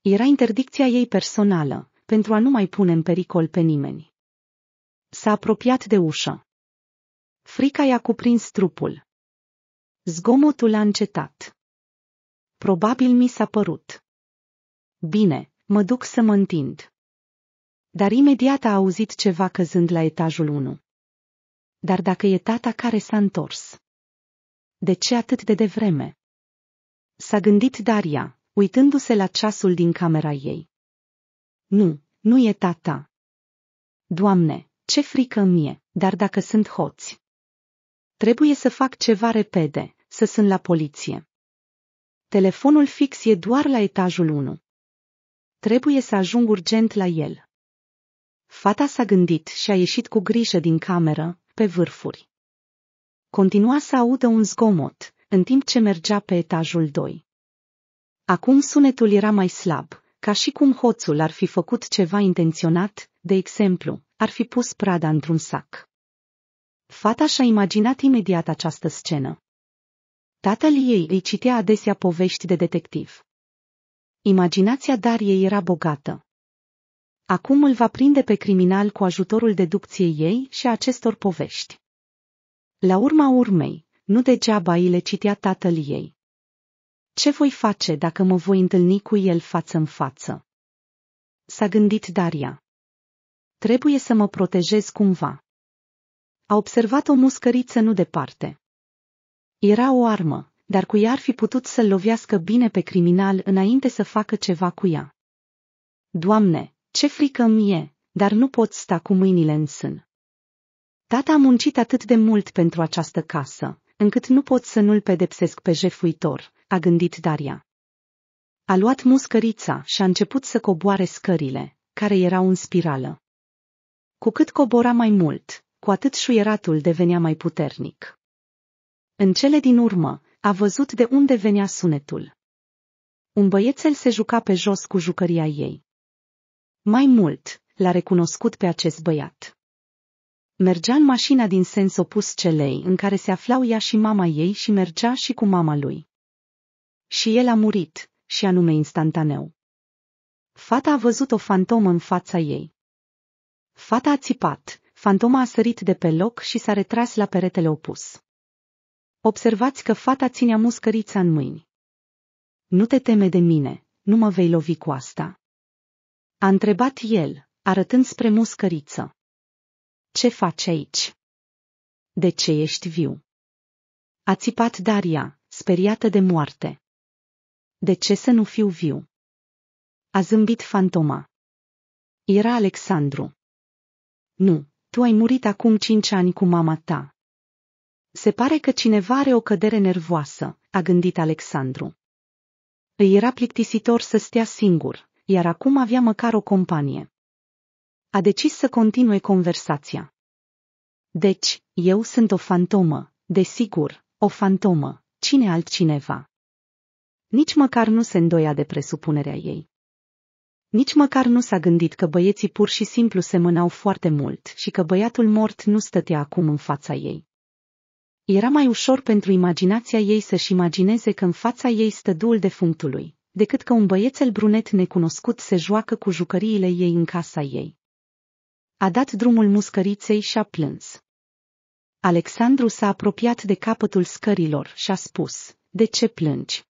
Era interdicția ei personală, pentru a nu mai pune în pericol pe nimeni. S-a apropiat de ușă. Frica i-a cuprins trupul. Zgomotul a încetat. Probabil mi s-a părut. Bine, Mă duc să mă întind. Dar imediat a auzit ceva căzând la etajul 1. Dar dacă e tata care s-a întors? De ce atât de devreme? S-a gândit Daria, uitându-se la ceasul din camera ei. Nu, nu e tata. Doamne, ce frică mie, dar dacă sunt hoți. Trebuie să fac ceva repede, să sunt la poliție. Telefonul fix e doar la etajul 1. Trebuie să ajung urgent la el. Fata s-a gândit și a ieșit cu grijă din cameră, pe vârfuri. Continua să audă un zgomot, în timp ce mergea pe etajul 2. Acum sunetul era mai slab, ca și cum hoțul ar fi făcut ceva intenționat, de exemplu, ar fi pus prada într-un sac. Fata și-a imaginat imediat această scenă. Tatăl ei îi citea adesea povești de detectiv. Imaginația Dariei era bogată. Acum îl va prinde pe criminal cu ajutorul deducției ei și a acestor povești. La urma urmei, nu degeaba îi le citea tatăl ei. Ce voi face dacă mă voi întâlni cu el față în față? S-a gândit Daria. Trebuie să mă protejez cumva. A observat o muscăriță nu departe. Era o armă, dar ea ar fi putut să-l lovească bine pe criminal înainte să facă ceva cu ea. Doamne, ce frică mi e, dar nu pot sta cu mâinile în sân. Tata a muncit atât de mult pentru această casă, încât nu pot să nu-l pedepsesc pe jefuitor, a gândit Daria. A luat muscărița și a început să coboare scările, care erau în spirală. Cu cât cobora mai mult, cu atât șuieratul devenea mai puternic. În cele din urmă, a văzut de unde venea sunetul. Un băiețel se juca pe jos cu jucăria ei. Mai mult, l-a recunoscut pe acest băiat. Mergea în mașina din sens opus celei în care se aflau ea și mama ei și mergea și cu mama lui. Și el a murit, și anume instantaneu. Fata a văzut o fantomă în fața ei. Fata a țipat, fantoma a sărit de pe loc și s-a retras la peretele opus. Observați că fata ținea muscărița în mâini. Nu te teme de mine, nu mă vei lovi cu asta. A întrebat el, arătând spre muscăriță. Ce faci aici? De ce ești viu? A țipat Daria, speriată de moarte. De ce să nu fiu viu? A zâmbit fantoma. Era Alexandru. Nu, tu ai murit acum cinci ani cu mama ta. Se pare că cineva are o cădere nervoasă, a gândit Alexandru. Îi era plictisitor să stea singur, iar acum avea măcar o companie. A decis să continue conversația. Deci, eu sunt o fantomă, desigur, o fantomă, cine altcineva. Nici măcar nu se îndoia de presupunerea ei. Nici măcar nu s-a gândit că băieții pur și simplu se mânau foarte mult și că băiatul mort nu stătea acum în fața ei. Era mai ușor pentru imaginația ei să-și imagineze că în fața ei stă duul defunctului, decât că un băiețel brunet necunoscut se joacă cu jucăriile ei în casa ei. A dat drumul muscăriței și a plâns. Alexandru s-a apropiat de capătul scărilor și a spus, De ce plângi?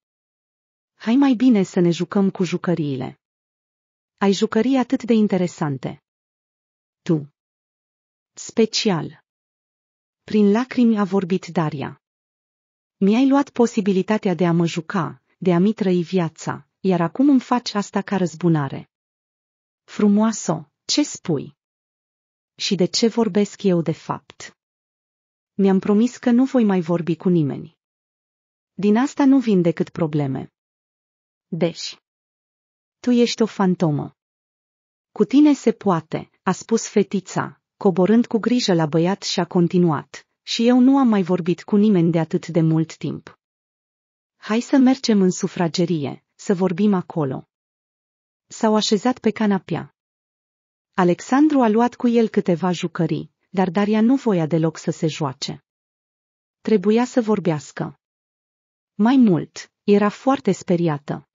Hai mai bine să ne jucăm cu jucăriile. Ai jucării atât de interesante. Tu. Special prin lacrimi a vorbit Daria. Mi-ai luat posibilitatea de a mă juca, de a-mi trăi viața, iar acum îmi faci asta ca răzbunare. Frumoaso, ce spui? Și de ce vorbesc eu de fapt? Mi-am promis că nu voi mai vorbi cu nimeni. Din asta nu vin decât probleme. Deci, tu ești o fantomă. Cu tine se poate, a spus fetița, coborând cu grijă la băiat și a continuat, și eu nu am mai vorbit cu nimeni de atât de mult timp. Hai să mergem în sufragerie, să vorbim acolo. S-au așezat pe canapea. Alexandru a luat cu el câteva jucării, dar Daria nu voia deloc să se joace. Trebuia să vorbească. Mai mult, era foarte speriată.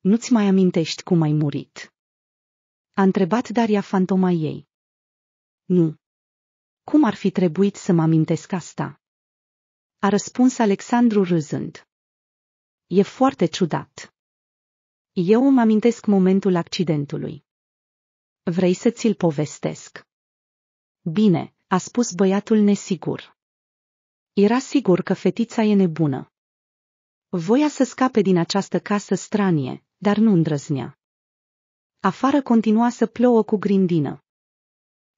Nu-ți mai amintești cum ai murit? A întrebat Daria fantoma ei. Nu. Cum ar fi trebuit să mă amintesc asta? A răspuns Alexandru râzând. E foarte ciudat. Eu îmi amintesc momentul accidentului. Vrei să ți-l povestesc? Bine, a spus băiatul nesigur. Era sigur că fetița e nebună. Voia să scape din această casă stranie, dar nu îndrăznea. Afară continua să plouă cu grindină.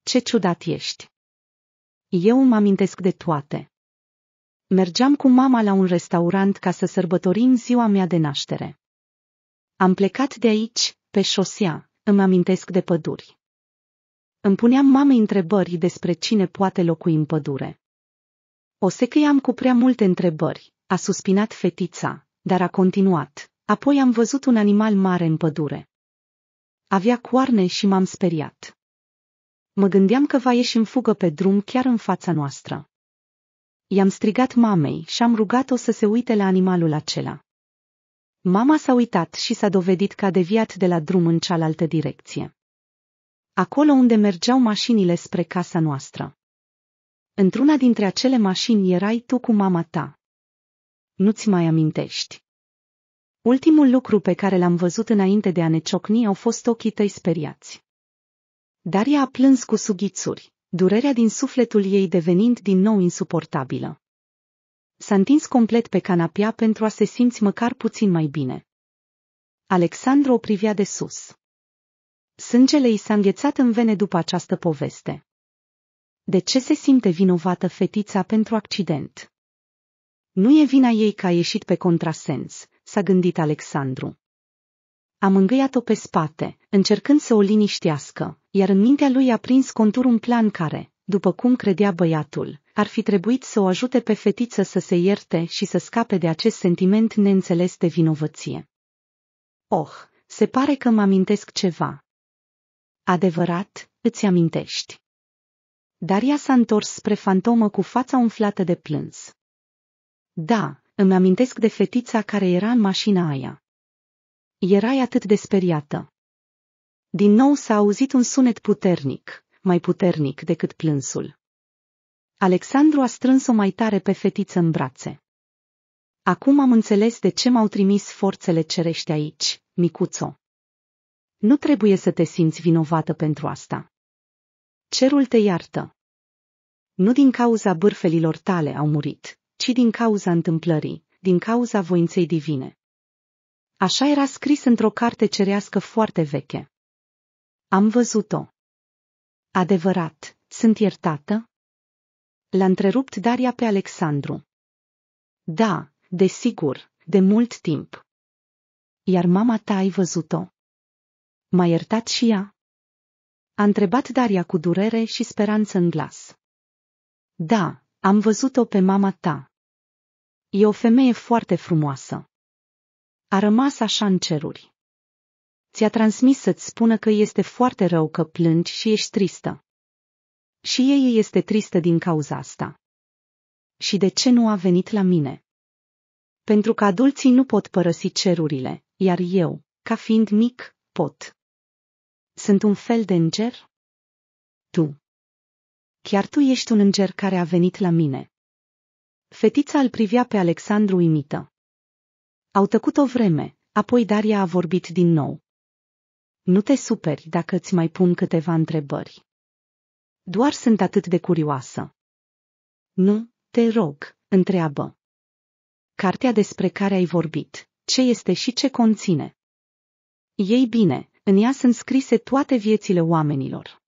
Ce ciudat ești! Eu îmi amintesc de toate. Mergeam cu mama la un restaurant ca să sărbătorim ziua mea de naștere. Am plecat de aici, pe șosea, îmi amintesc de păduri. Îmi puneam mamei întrebări despre cine poate locui în pădure. O secăiam cu prea multe întrebări, a suspinat fetița, dar a continuat. Apoi am văzut un animal mare în pădure. Avea coarne și m-am speriat. Mă gândeam că va ieși în fugă pe drum chiar în fața noastră. I-am strigat mamei și am rugat-o să se uite la animalul acela. Mama s-a uitat și s-a dovedit că a deviat de la drum în cealaltă direcție. Acolo unde mergeau mașinile spre casa noastră. Într-una dintre acele mașini erai tu cu mama ta. Nu-ți mai amintești. Ultimul lucru pe care l-am văzut înainte de a ne ciocni au fost ochii tăi speriați. Daria a plâns cu sughițuri, durerea din sufletul ei devenind din nou insuportabilă. S-a întins complet pe canapea pentru a se simți măcar puțin mai bine. Alexandru o privea de sus. Sângele i s-a înghețat în vene după această poveste. De ce se simte vinovată fetița pentru accident? Nu e vina ei că a ieșit pe contrasens, s-a gândit Alexandru. A mângâiat-o pe spate, încercând să o liniștească, iar în mintea lui a prins contur un plan care, după cum credea băiatul, ar fi trebuit să o ajute pe fetiță să se ierte și să scape de acest sentiment neînțeles de vinovăție. Oh, se pare că mă amintesc ceva. Adevărat, îți amintești. Daria s-a întors spre fantomă cu fața umflată de plâns. Da, îmi amintesc de fetița care era în mașina aia. Erai atât de speriată. Din nou s-a auzit un sunet puternic, mai puternic decât plânsul. Alexandru a strâns-o mai tare pe fetiță în brațe. Acum am înțeles de ce m-au trimis forțele cerești aici, micuțo. Nu trebuie să te simți vinovată pentru asta. Cerul te iartă. Nu din cauza bârfelilor tale au murit, ci din cauza întâmplării, din cauza voinței divine. Așa era scris într-o carte cerească foarte veche. Am văzut-o. Adevărat, sunt iertată? L-a întrerupt Daria pe Alexandru. Da, desigur, de mult timp. Iar mama ta ai văzut-o. M-a iertat și ea? A întrebat Daria cu durere și speranță în glas. Da, am văzut-o pe mama ta. E o femeie foarte frumoasă. A rămas așa în ceruri. Ți-a transmis să-ți spună că este foarte rău că plângi și ești tristă. Și ei este tristă din cauza asta. Și de ce nu a venit la mine? Pentru că adulții nu pot părăsi cerurile, iar eu, ca fiind mic, pot. Sunt un fel de înger? Tu. Chiar tu ești un înger care a venit la mine. Fetița îl privea pe Alexandru imită. Au tăcut o vreme, apoi Daria a vorbit din nou. Nu te superi dacă îți mai pun câteva întrebări. Doar sunt atât de curioasă. Nu, te rog, întreabă. Cartea despre care ai vorbit, ce este și ce conține? Ei bine, în ea sunt scrise toate viețile oamenilor.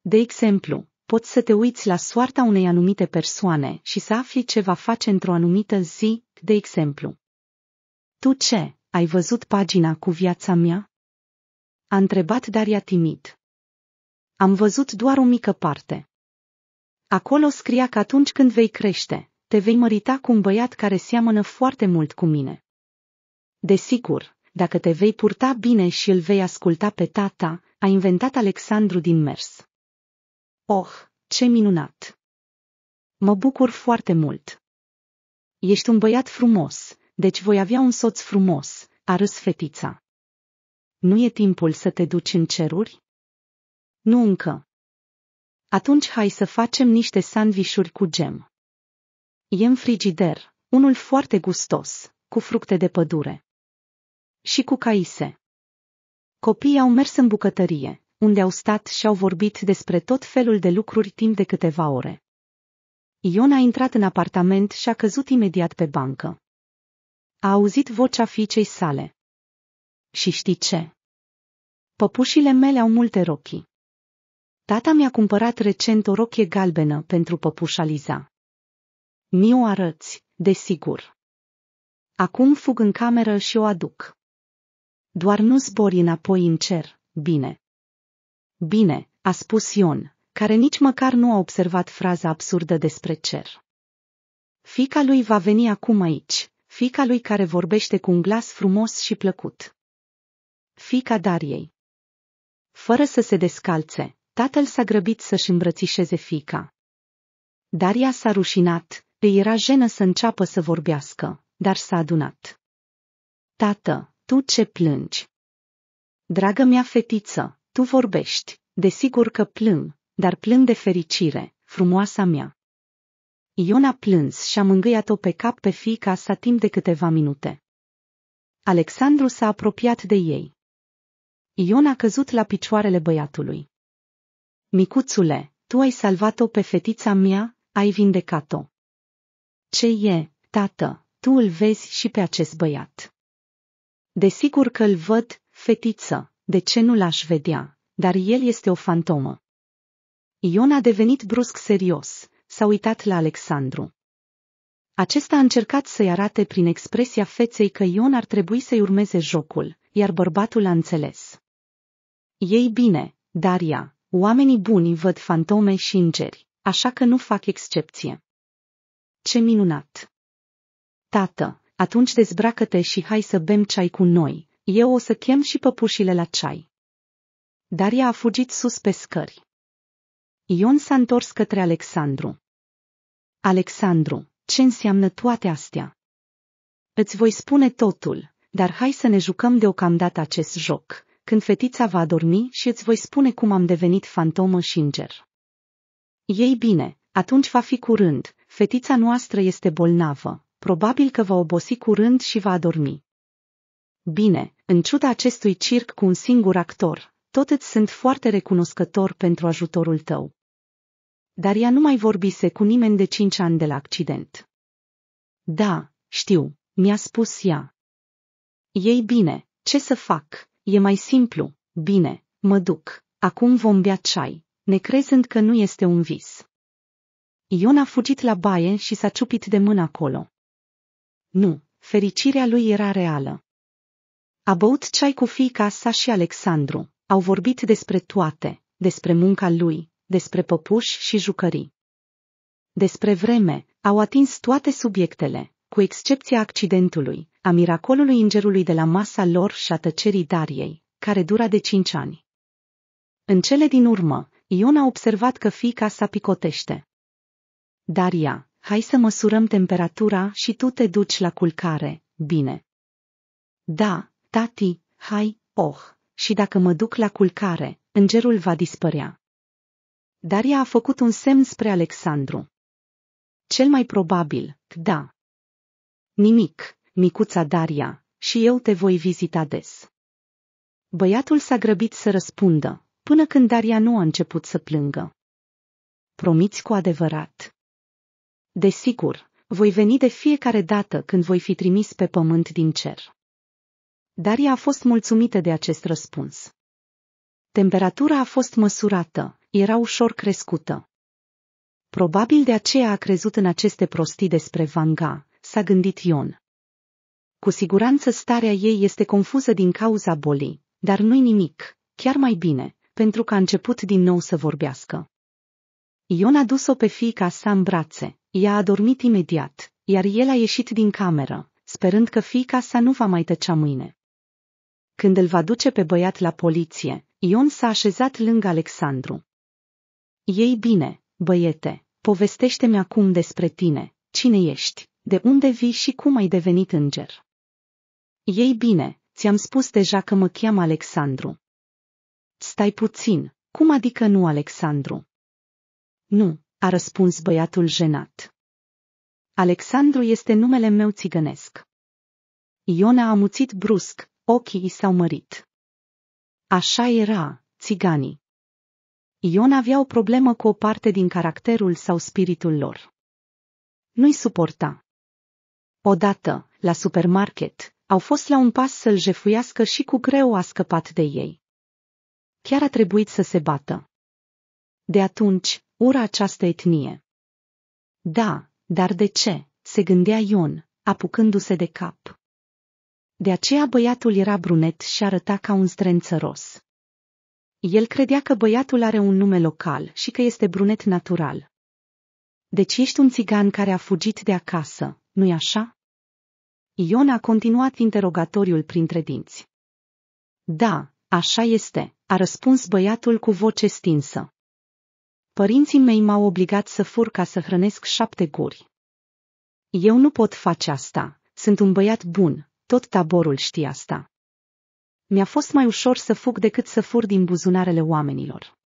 De exemplu, poți să te uiți la soarta unei anumite persoane și să afli ce va face într-o anumită zi, de exemplu. Tu ce, ai văzut pagina cu viața mea? A întrebat Daria timid. Am văzut doar o mică parte. Acolo scria că atunci când vei crește, te vei mărita cu un băiat care seamănă foarte mult cu mine. Desigur, dacă te vei purta bine și îl vei asculta pe tata, a inventat Alexandru din mers. Oh, ce minunat! Mă bucur foarte mult! Ești un băiat frumos, deci voi avea un soț frumos, a râs fetița. Nu e timpul să te duci în ceruri? Nu încă. Atunci hai să facem niște sandvișuri cu gem. E în frigider, unul foarte gustos, cu fructe de pădure. Și cu caise. Copiii au mers în bucătărie, unde au stat și au vorbit despre tot felul de lucruri timp de câteva ore. Ion a intrat în apartament și a căzut imediat pe bancă. A auzit vocea fiicei sale. Și știi ce? Păpușile mele au multe rochii. Tata mi-a cumpărat recent o rochie galbenă pentru păpușa Liza. mi o arăți, desigur. Acum fug în cameră și o aduc. Doar nu zbori înapoi în cer, bine. Bine, a spus Ion, care nici măcar nu a observat fraza absurdă despre cer. Fica lui va veni acum aici, Fica lui care vorbește cu un glas frumos și plăcut. Fica Dariei. Fără să se descalțe, tatăl s-a grăbit să-și îmbrățișeze fica. Daria s-a rușinat, îi era jenă să înceapă să vorbească, dar s-a adunat. Tată, tu ce plângi? Dragă mea fetiță, tu vorbești, desigur că plâng, dar plâng de fericire, frumoasa mea. Ion a plâns și a mângâiat-o pe cap pe fiica sa timp de câteva minute. Alexandru s-a apropiat de ei. Ion a căzut la picioarele băiatului. Micuțule, tu ai salvat-o pe fetița mea, ai vindecat-o. Ce e, tată, tu îl vezi și pe acest băiat. Desigur că îl văd, fetiță, de ce nu l-aș vedea, dar el este o fantomă. Ion a devenit brusc serios, s-a uitat la Alexandru. Acesta a încercat să-i arate prin expresia feței că Ion ar trebui să-i urmeze jocul, iar bărbatul a înțeles. Ei bine, Daria, oamenii buni văd fantome și îngeri, așa că nu fac excepție. Ce minunat! Tată, atunci dezbracă-te și hai să bem ceai cu noi, eu o să chem și păpușile la ceai. Daria a fugit sus pe scări. Ion s-a întors către Alexandru. Alexandru, ce înseamnă toate astea? Îți voi spune totul, dar hai să ne jucăm deocamdată acest joc, când fetița va dormi și îți voi spune cum am devenit fantomă și înger. Ei bine, atunci va fi curând, fetița noastră este bolnavă, probabil că va obosi curând și va adormi. Bine, în ciuda acestui circ cu un singur actor, tot îți sunt foarte recunoscător pentru ajutorul tău dar ea nu mai vorbise cu nimeni de cinci ani de la accident. Da, știu, mi-a spus ea. Ei bine, ce să fac? E mai simplu. Bine, mă duc. Acum vom bea ceai, necrezând că nu este un vis. Ion a fugit la baie și s-a ciupit de mână acolo. Nu, fericirea lui era reală. A băut ceai cu fiica sa și Alexandru, au vorbit despre toate, despre munca lui, despre păpuși și jucării. Despre vreme, au atins toate subiectele, cu excepția accidentului, a miracolului îngerului de la masa lor și a tăcerii Dariei, care dura de cinci ani. În cele din urmă, Ion a observat că fica sa picotește. Daria, hai să măsurăm temperatura și tu te duci la culcare, bine. Da, tati, hai, oh, și dacă mă duc la culcare, îngerul va dispărea. Dar ea a făcut un semn spre Alexandru. Cel mai probabil, da. Nimic, micuța Daria, și eu te voi vizita des. Băiatul s-a grăbit să răspundă, până când Daria nu a început să plângă. Promiți cu adevărat. Desigur, voi veni de fiecare dată când voi fi trimis pe pământ din cer. Daria a fost mulțumită de acest răspuns. Temperatura a fost măsurată, era ușor crescută. Probabil de aceea a crezut în aceste prostii despre Vanga, s-a gândit Ion. Cu siguranță starea ei este confuză din cauza bolii, dar nu-i nimic, chiar mai bine, pentru că a început din nou să vorbească. Ion a dus-o pe fiica sa în brațe, ea a dormit imediat, iar el a ieșit din cameră, sperând că fiica sa nu va mai tăcea mâine. Când îl va duce pe băiat la poliție, Ion s-a așezat lângă Alexandru. Ei bine, băiete, povestește-mi acum despre tine, cine ești, de unde vii și cum ai devenit înger. Ei bine, ți-am spus deja că mă cheam Alexandru. Stai puțin, cum adică nu Alexandru? Nu, a răspuns băiatul jenat. Alexandru este numele meu țigănesc. Iona a muțit brusc, ochii i s-au mărit. Așa era, țiganii. Ion avea o problemă cu o parte din caracterul sau spiritul lor. Nu-i suporta. Odată, la supermarket, au fost la un pas să-l jefuiască și cu greu a scăpat de ei. Chiar a trebuit să se bată. De atunci, ura această etnie. Da, dar de ce? se gândea Ion, apucându-se de cap. De aceea băiatul era brunet și arăta ca un zdrențăros. El credea că băiatul are un nume local și că este brunet natural. Deci ești un țigan care a fugit de acasă, nu-i așa? Ion a continuat interogatoriul printre dinți. Da, așa este, a răspuns băiatul cu voce stinsă. Părinții mei m-au obligat să fur ca să hrănesc șapte guri. Eu nu pot face asta, sunt un băiat bun, tot taborul știe asta. Mi-a fost mai ușor să fug decât să fur din buzunarele oamenilor.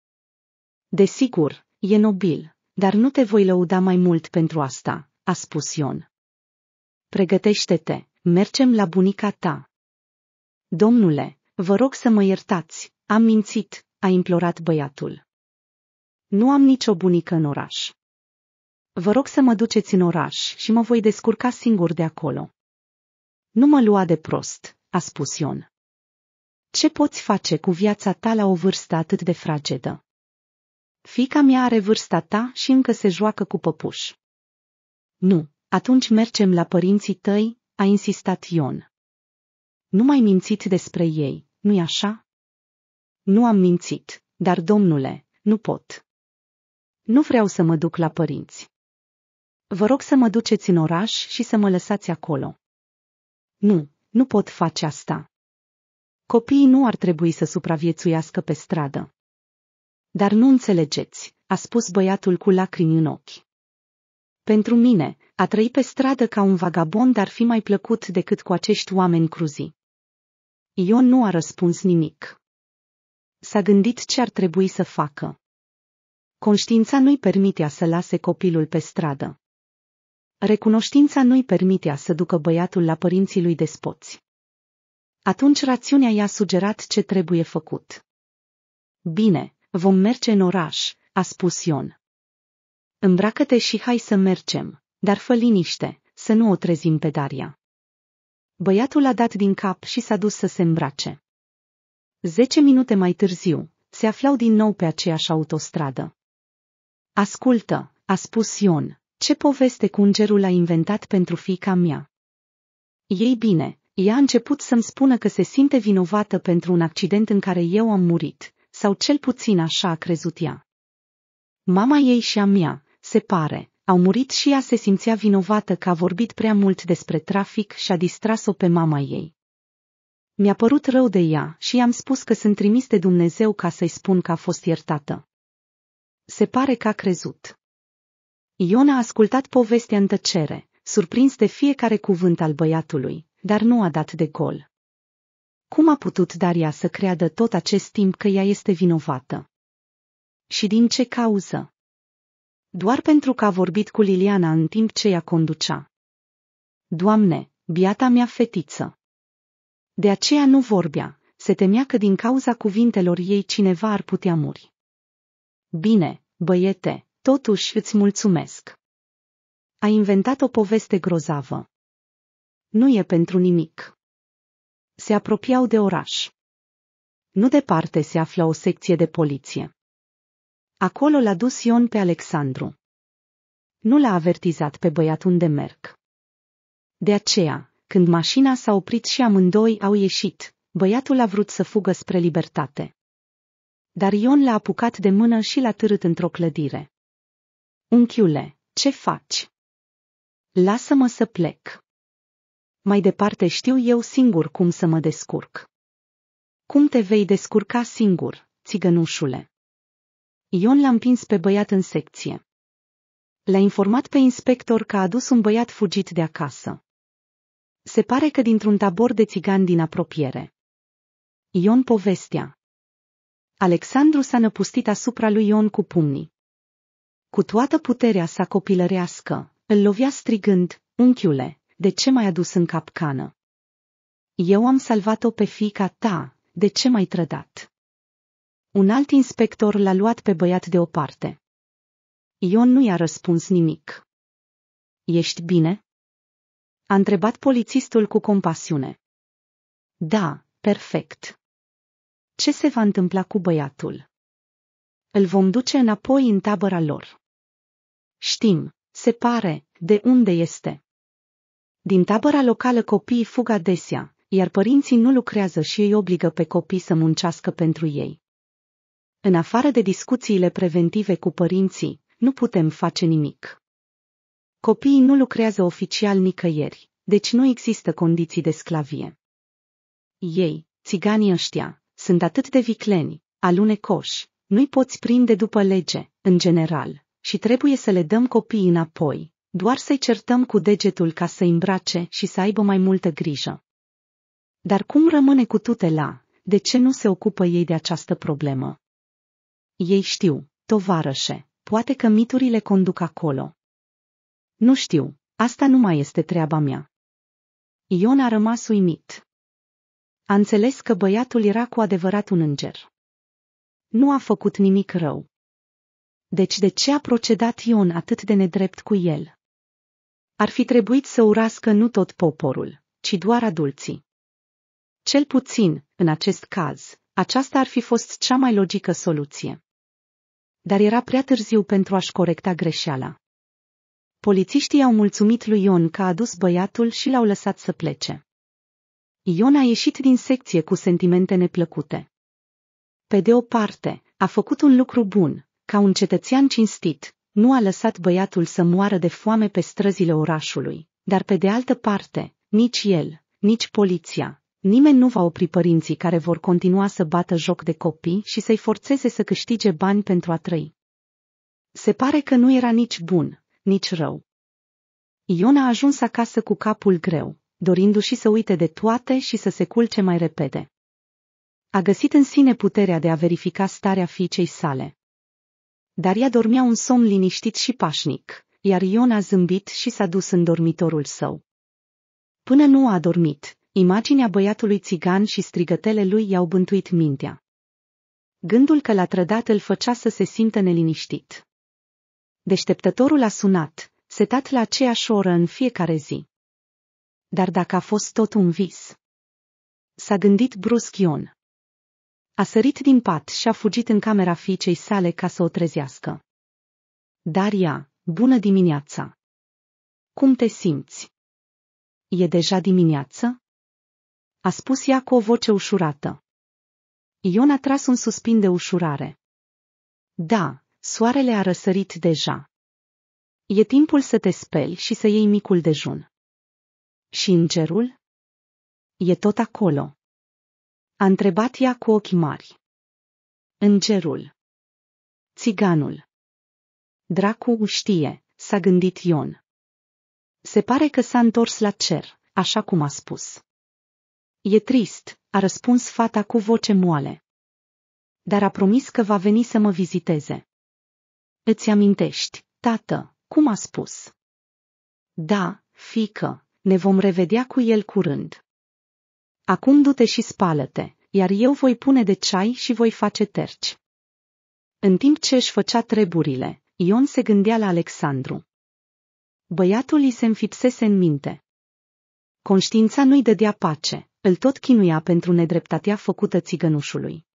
Desigur, e nobil, dar nu te voi lăuda mai mult pentru asta, a spus Ion. Pregătește-te, mergem la bunica ta. Domnule, vă rog să mă iertați, am mințit, a implorat băiatul. Nu am nicio bunică în oraș. Vă rog să mă duceți în oraș și mă voi descurca singur de acolo. Nu mă lua de prost, a spus Ion. Ce poți face cu viața ta la o vârstă atât de fragedă? Fica mea are vârsta ta și încă se joacă cu păpuș. Nu, atunci mergem la părinții tăi, a insistat Ion. Nu mai mințit despre ei, nu-i așa? Nu am mințit, dar domnule, nu pot. Nu vreau să mă duc la părinți. Vă rog să mă duceți în oraș și să mă lăsați acolo. Nu, nu pot face asta. Copiii nu ar trebui să supraviețuiască pe stradă. Dar nu înțelegeți, a spus băiatul cu lacrimi în ochi. Pentru mine, a trăi pe stradă ca un vagabond ar fi mai plăcut decât cu acești oameni cruzi. Ion nu a răspuns nimic. S-a gândit ce ar trebui să facă. Conștiința nu-i permitea să lase copilul pe stradă. Recunoștința nu-i permitea să ducă băiatul la părinții lui despoți. Atunci rațiunea i-a sugerat ce trebuie făcut. Bine, vom merge în oraș, a spus Ion. Îmbracă-te și hai să mergem, dar fă liniște, să nu o trezim pe Daria. Băiatul a dat din cap și s-a dus să se îmbrace. Zece minute mai târziu, se aflau din nou pe aceeași autostradă. Ascultă, a spus Ion, ce poveste cu a inventat pentru fica mea? Ei bine, ea a început să-mi spună că se simte vinovată pentru un accident în care eu am murit, sau cel puțin așa a crezut ea. Mama ei și a mea, se pare, au murit și ea se simțea vinovată că a vorbit prea mult despre trafic și a distras-o pe mama ei. Mi-a părut rău de ea și i-am spus că sunt trimis de Dumnezeu ca să-i spun că a fost iertată. Se pare că a crezut. Ion a ascultat povestea în tăcere, surprins de fiecare cuvânt al băiatului, dar nu a dat de gol. Cum a putut Daria să creadă tot acest timp că ea este vinovată? Și din ce cauză? Doar pentru că a vorbit cu Liliana în timp ce ea conducea. Doamne, biata mea fetiță! De aceea nu vorbea, se temea că din cauza cuvintelor ei cineva ar putea muri. Bine, băiete, totuși îți mulțumesc. A inventat o poveste grozavă. Nu e pentru nimic. Se apropiau de oraș. Nu departe se afla o secție de poliție. Acolo l-a dus Ion pe Alexandru. Nu l-a avertizat pe băiat unde merg. De aceea, când mașina s-a oprit și amândoi au ieșit, băiatul a vrut să fugă spre libertate. Dar Ion l-a apucat de mână și l-a târât într-o clădire. Unchiule, ce faci? Lasă-mă să plec mai departe știu eu singur cum să mă descurc. Cum te vei descurca singur, țigănușule? Ion l-a împins pe băiat în secție. L-a informat pe inspector că a adus un băiat fugit de acasă. Se pare că dintr-un tabor de țigani din apropiere. Ion povestea. Alexandru s-a năpustit asupra lui Ion cu pumnii. Cu toată puterea sa copilărească, îl lovea strigând, unchiule, de ce m-ai adus în capcană? Eu am salvat-o pe fica ta, de ce m-ai trădat? Un alt inspector l-a luat pe băiat deoparte. Ion nu i-a răspuns nimic. Ești bine? A întrebat polițistul cu compasiune. Da, perfect. Ce se va întâmpla cu băiatul? Îl vom duce înapoi în tabăra lor. Știm, se pare, de unde este. Din tabăra locală copiii fug adesea, iar părinții nu lucrează și îi obligă pe copii să muncească pentru ei. În afară de discuțiile preventive cu părinții, nu putem face nimic. Copiii nu lucrează oficial nicăieri, deci nu există condiții de sclavie. Ei, țiganii ăștia, sunt atât de vicleni, alunecoși, nu-i poți prinde după lege, în general, și trebuie să le dăm copiii înapoi, doar să-i certăm cu degetul ca să îmbrace și să aibă mai multă grijă. Dar cum rămâne cu tutela? De ce nu se ocupă ei de această problemă? Ei știu, tovarășe, poate că miturile conduc acolo. Nu știu, asta nu mai este treaba mea. Ion a rămas uimit. A înțeles că băiatul era cu adevărat un înger. Nu a făcut nimic rău. Deci de ce a procedat Ion atât de nedrept cu el? Ar fi trebuit să urască nu tot poporul, ci doar adulții. Cel puțin, în acest caz, aceasta ar fi fost cea mai logică soluție. Dar era prea târziu pentru a-și corecta greșeala. Polițiștii au mulțumit lui Ion că a adus băiatul și l-au lăsat să plece. Ion a ieșit din secție cu sentimente neplăcute. Pe de o parte, a făcut un lucru bun, ca un cetățean cinstit, nu a lăsat băiatul să moară de foame pe străzile orașului, dar pe de altă parte, nici el, nici poliția, nimeni nu va opri părinții care vor continua să bată joc de copii și să-i forțeze să câștige bani pentru a trăi. Se pare că nu era nici bun, nici rău. Ion a ajuns acasă cu capul greu, dorindu-și să uite de toate și să se culce mai repede. A găsit în sine puterea de a verifica starea fiicei sale, dar ea dormea un somn liniștit și pașnic, iar Ion a zâmbit și s-a dus în dormitorul său. Până nu a dormit, imaginea băiatului țigan și strigătele lui i-au bântuit mintea. Gândul că l-a trădat îl făcea să se simtă neliniștit. Deșteptătorul a sunat, setat la aceeași oră în fiecare zi. Dar dacă a fost tot un vis? S-a gândit brusc Ion. A sărit din pat și a fugit în camera fiicei sale ca să o trezească. Daria, bună dimineața! Cum te simți? E deja dimineață? A spus ea cu o voce ușurată. Ion a tras un suspin de ușurare. Da, soarele a răsărit deja. E timpul să te speli și să iei micul dejun. Și îngerul? E tot acolo. A întrebat ea cu ochi mari. Îngerul. Țiganul. Dracu știe, s-a gândit Ion. Se pare că s-a întors la cer, așa cum a spus. E trist, a răspuns fata cu voce moale. Dar a promis că va veni să mă viziteze. Îți amintești, tată, cum a spus? Da, fică, ne vom revedea cu el curând. Acum du-te și spală-te, iar eu voi pune de ceai și voi face terci. În timp ce își făcea treburile, Ion se gândea la Alexandru. Băiatul îi se înfipsese în minte. Conștiința nu-i dădea pace, îl tot chinuia pentru nedreptatea făcută țigănușului.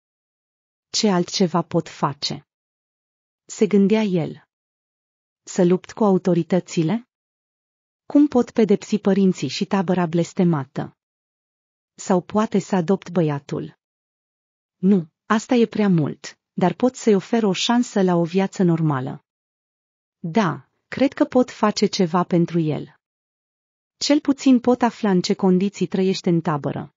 Ce altceva pot face? Se gândea el. Să lupt cu autoritățile? Cum pot pedepsi părinții și tabăra blestemată? sau poate să adopt băiatul. Nu, asta e prea mult, dar pot să-i ofer o șansă la o viață normală. Da, cred că pot face ceva pentru el. Cel puțin pot afla în ce condiții trăiește în tabără.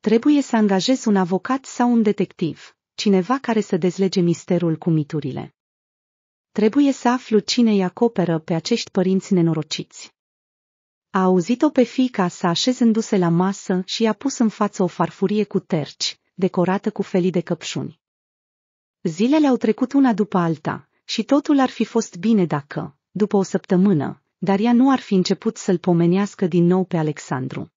Trebuie să angajez un avocat sau un detectiv, cineva care să dezlege misterul cu miturile. Trebuie să aflu cine îi acoperă pe acești părinți nenorociți. A auzit-o pe fiica sa așezându-se la masă și i-a pus în față o farfurie cu terci, decorată cu felii de căpșuni. Zilele au trecut una după alta și totul ar fi fost bine dacă, după o săptămână, dar ea nu ar fi început să-l pomenească din nou pe Alexandru.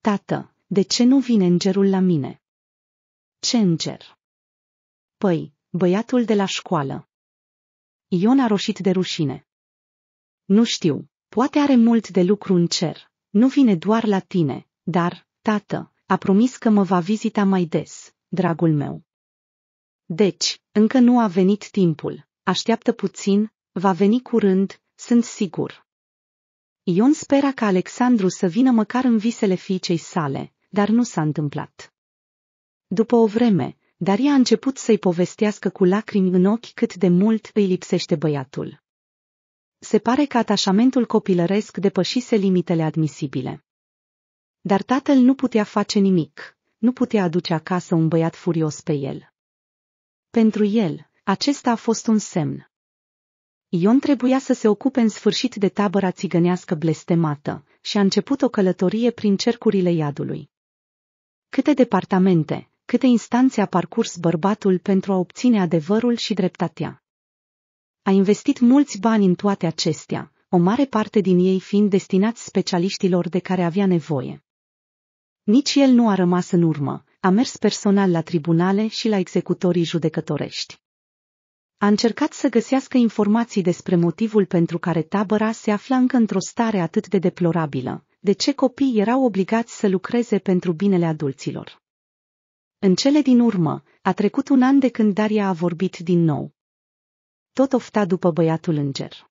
Tată, de ce nu vine îngerul la mine? Ce înger? Păi, băiatul de la școală. Ion a roșit de rușine. Nu știu, Poate are mult de lucru în cer, nu vine doar la tine, dar, tată, a promis că mă va vizita mai des, dragul meu. Deci, încă nu a venit timpul, așteaptă puțin, va veni curând, sunt sigur. Ion spera ca Alexandru să vină măcar în visele fiicei sale, dar nu s-a întâmplat. După o vreme, Daria a început să-i povestească cu lacrimi în ochi cât de mult îi lipsește băiatul se pare că atașamentul copilăresc depășise limitele admisibile. Dar tatăl nu putea face nimic, nu putea aduce acasă un băiat furios pe el. Pentru el, acesta a fost un semn. Ion trebuia să se ocupe în sfârșit de tabăra țigănească blestemată și a început o călătorie prin cercurile iadului. Câte departamente, câte instanțe a parcurs bărbatul pentru a obține adevărul și dreptatea a investit mulți bani în toate acestea, o mare parte din ei fiind destinați specialiștilor de care avea nevoie. Nici el nu a rămas în urmă, a mers personal la tribunale și la executorii judecătorești. A încercat să găsească informații despre motivul pentru care tabăra se afla încă într-o stare atât de deplorabilă, de ce copii erau obligați să lucreze pentru binele adulților. În cele din urmă, a trecut un an de când Daria a vorbit din nou tot ofta după băiatul înger.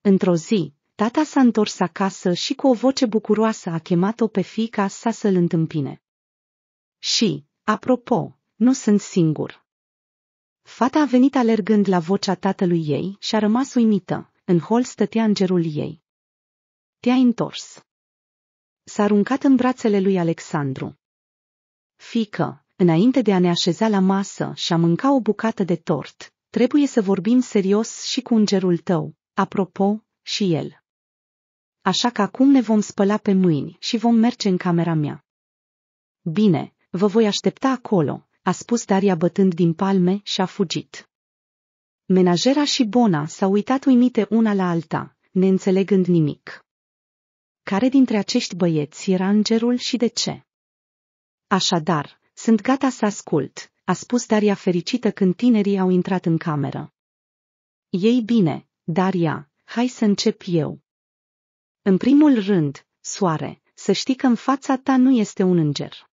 Într-o zi, tata s-a întors acasă și cu o voce bucuroasă a chemat-o pe fica sa să-l întâmpine. Și, apropo, nu sunt singur. Fata a venit alergând la vocea tatălui ei și a rămas uimită. În hol stătea îngerul ei. te a întors. S-a aruncat în brațele lui Alexandru. Fică, înainte de a ne așeza la masă și a mânca o bucată de tort, Trebuie să vorbim serios și cu îngerul tău, apropo, și el. Așa că acum ne vom spăla pe mâini și vom merge în camera mea. Bine, vă voi aștepta acolo, a spus Daria bătând din palme și a fugit. Menajera și Bona s-au uitat uimite una la alta, neînțelegând nimic. Care dintre acești băieți era îngerul și de ce? Așadar, sunt gata să ascult, a spus Daria fericită când tinerii au intrat în cameră. Ei bine, Daria, hai să încep eu. În primul rând, soare, să știi că în fața ta nu este un înger.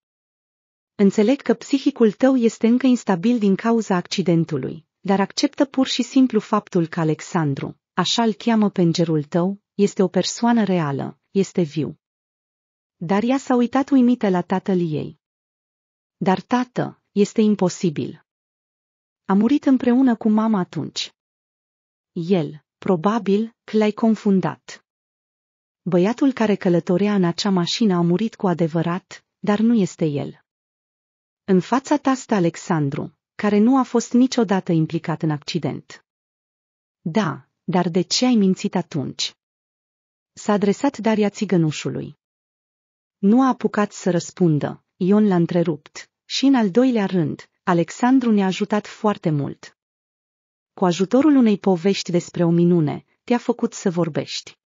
Înțeleg că psihicul tău este încă instabil din cauza accidentului, dar acceptă pur și simplu faptul că Alexandru, așa îl cheamă pe îngerul tău, este o persoană reală, este viu. Daria s-a uitat uimită la tatăl ei. Dar tată, este imposibil. A murit împreună cu mama atunci. El, probabil, că l-ai confundat. Băiatul care călătorea în acea mașină a murit cu adevărat, dar nu este el. În fața ta stă Alexandru, care nu a fost niciodată implicat în accident. Da, dar de ce ai mințit atunci? S-a adresat Daria țigănușului. Nu a apucat să răspundă, Ion l-a întrerupt, și în al doilea rând, Alexandru ne-a ajutat foarte mult. Cu ajutorul unei povești despre o minune, te-a făcut să vorbești.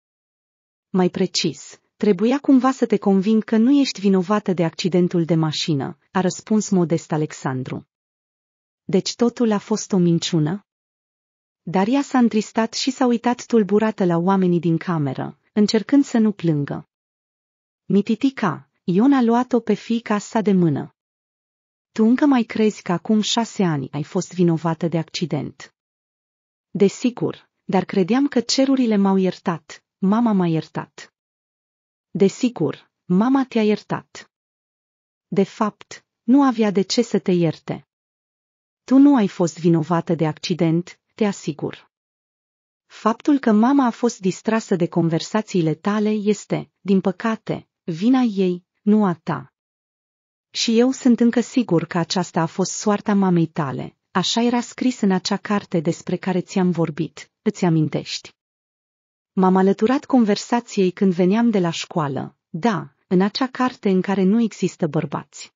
Mai precis, trebuia cumva să te conving că nu ești vinovată de accidentul de mașină, a răspuns modest Alexandru. Deci totul a fost o minciună? Daria s-a întristat și s-a uitat tulburată la oamenii din cameră, încercând să nu plângă. Mititica, Ion a luat-o pe fiica sa de mână. Tu încă mai crezi că acum șase ani ai fost vinovată de accident. Desigur, dar credeam că cerurile m-au iertat, mama m-a iertat. Desigur, mama te-a iertat. De fapt, nu avea de ce să te ierte. Tu nu ai fost vinovată de accident, te asigur. Faptul că mama a fost distrasă de conversațiile tale este, din păcate, vina ei, nu a ta. Și eu sunt încă sigur că aceasta a fost soarta mamei tale, așa era scris în acea carte despre care ți-am vorbit, îți amintești. M-am alăturat conversației când veneam de la școală, da, în acea carte în care nu există bărbați.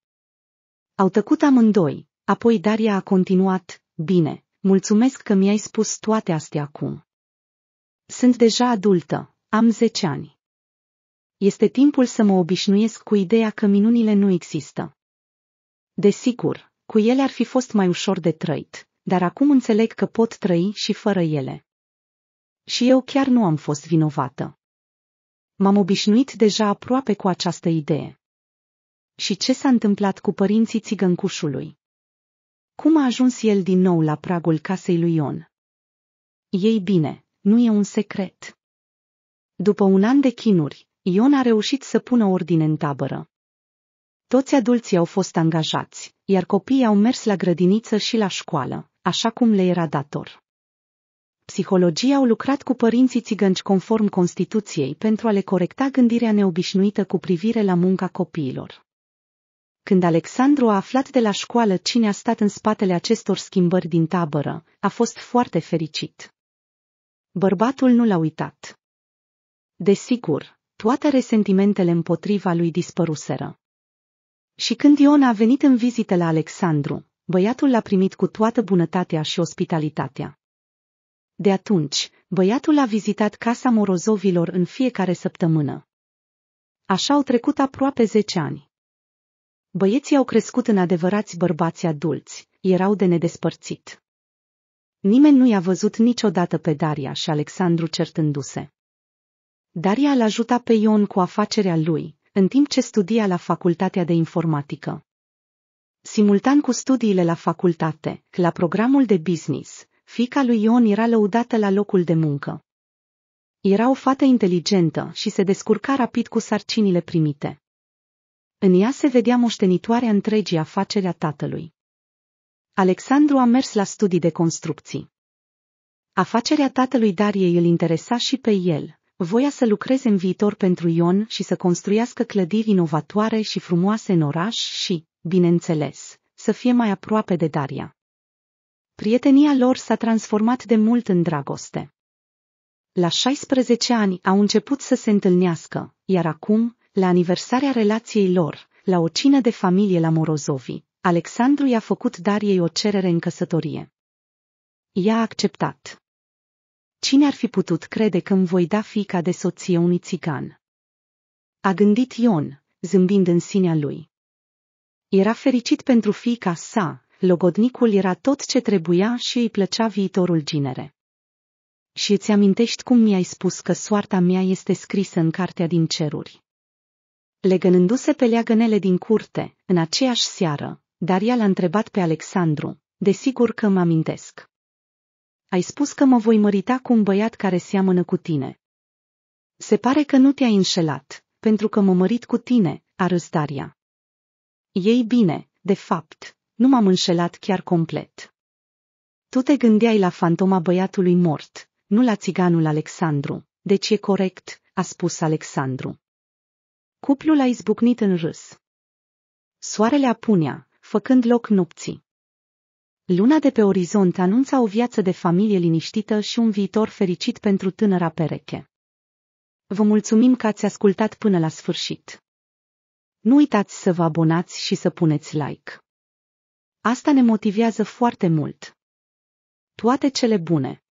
Au tăcut amândoi, apoi Daria a continuat, bine, mulțumesc că mi-ai spus toate astea acum. Sunt deja adultă, am 10 ani. Este timpul să mă obișnuiesc cu ideea că minunile nu există. Desigur, cu ele ar fi fost mai ușor de trăit, dar acum înțeleg că pot trăi și fără ele. Și eu chiar nu am fost vinovată. M-am obișnuit deja aproape cu această idee. Și ce s-a întâmplat cu părinții țigăncușului? Cum a ajuns el din nou la pragul casei lui Ion? Ei bine, nu e un secret. După un an de chinuri, Ion a reușit să pună ordine în tabără. Toți adulții au fost angajați, iar copiii au mers la grădiniță și la școală, așa cum le era dator. Psihologii au lucrat cu părinții țigănci conform Constituției pentru a le corecta gândirea neobișnuită cu privire la munca copiilor. Când Alexandru a aflat de la școală cine a stat în spatele acestor schimbări din tabără, a fost foarte fericit. Bărbatul nu l-a uitat. Desigur, toate resentimentele împotriva lui dispăruseră. Și când Ion a venit în vizită la Alexandru, băiatul l-a primit cu toată bunătatea și ospitalitatea. De atunci, băiatul a vizitat casa morozovilor în fiecare săptămână. Așa au trecut aproape zece ani. Băieții au crescut în adevărați bărbați adulți, erau de nedespărțit. Nimeni nu i-a văzut niciodată pe Daria și Alexandru certându-se. Daria l-a ajuta pe Ion cu afacerea lui, în timp ce studia la Facultatea de Informatică. Simultan cu studiile la facultate, la programul de business, fica lui Ion era lăudată la locul de muncă. Era o fată inteligentă și se descurca rapid cu sarcinile primite. În ea se vedea moștenitoarea întregii afaceri tatălui. Alexandru a mers la studii de construcții. Afacerea tatălui Dariei îl interesa și pe el, voia să lucreze în viitor pentru Ion și să construiască clădiri inovatoare și frumoase în oraș și, bineînțeles, să fie mai aproape de Daria. Prietenia lor s-a transformat de mult în dragoste. La 16 ani au început să se întâlnească, iar acum, la aniversarea relației lor, la o cină de familie la Morozovi, Alexandru i-a făcut Dariei o cerere în căsătorie. Ea a acceptat. Cine ar fi putut crede că îmi voi da fica de soție unui țigan? A gândit Ion, zâmbind în sinea lui. Era fericit pentru fica sa, logodnicul era tot ce trebuia și îi plăcea viitorul ginere. Și îți amintești cum mi-ai spus că soarta mea este scrisă în cartea din ceruri? Legănându-se pe leagănele din curte, în aceeași seară, Daria l-a întrebat pe Alexandru, desigur că mă amintesc. Ai spus că mă voi mărita cu un băiat care seamănă cu tine. Se pare că nu te-ai înșelat, pentru că mă mărit cu tine, a râs Daria. Ei bine, de fapt, nu m-am înșelat chiar complet. Tu te gândeai la fantoma băiatului mort, nu la țiganul Alexandru, deci e corect, a spus Alexandru. Cuplul a izbucnit în râs. Soarele apunea, făcând loc nopții. Luna de pe orizont anunța o viață de familie liniștită și un viitor fericit pentru tânăra pereche. Vă mulțumim că ați ascultat până la sfârșit. Nu uitați să vă abonați și să puneți like. Asta ne motivează foarte mult. Toate cele bune!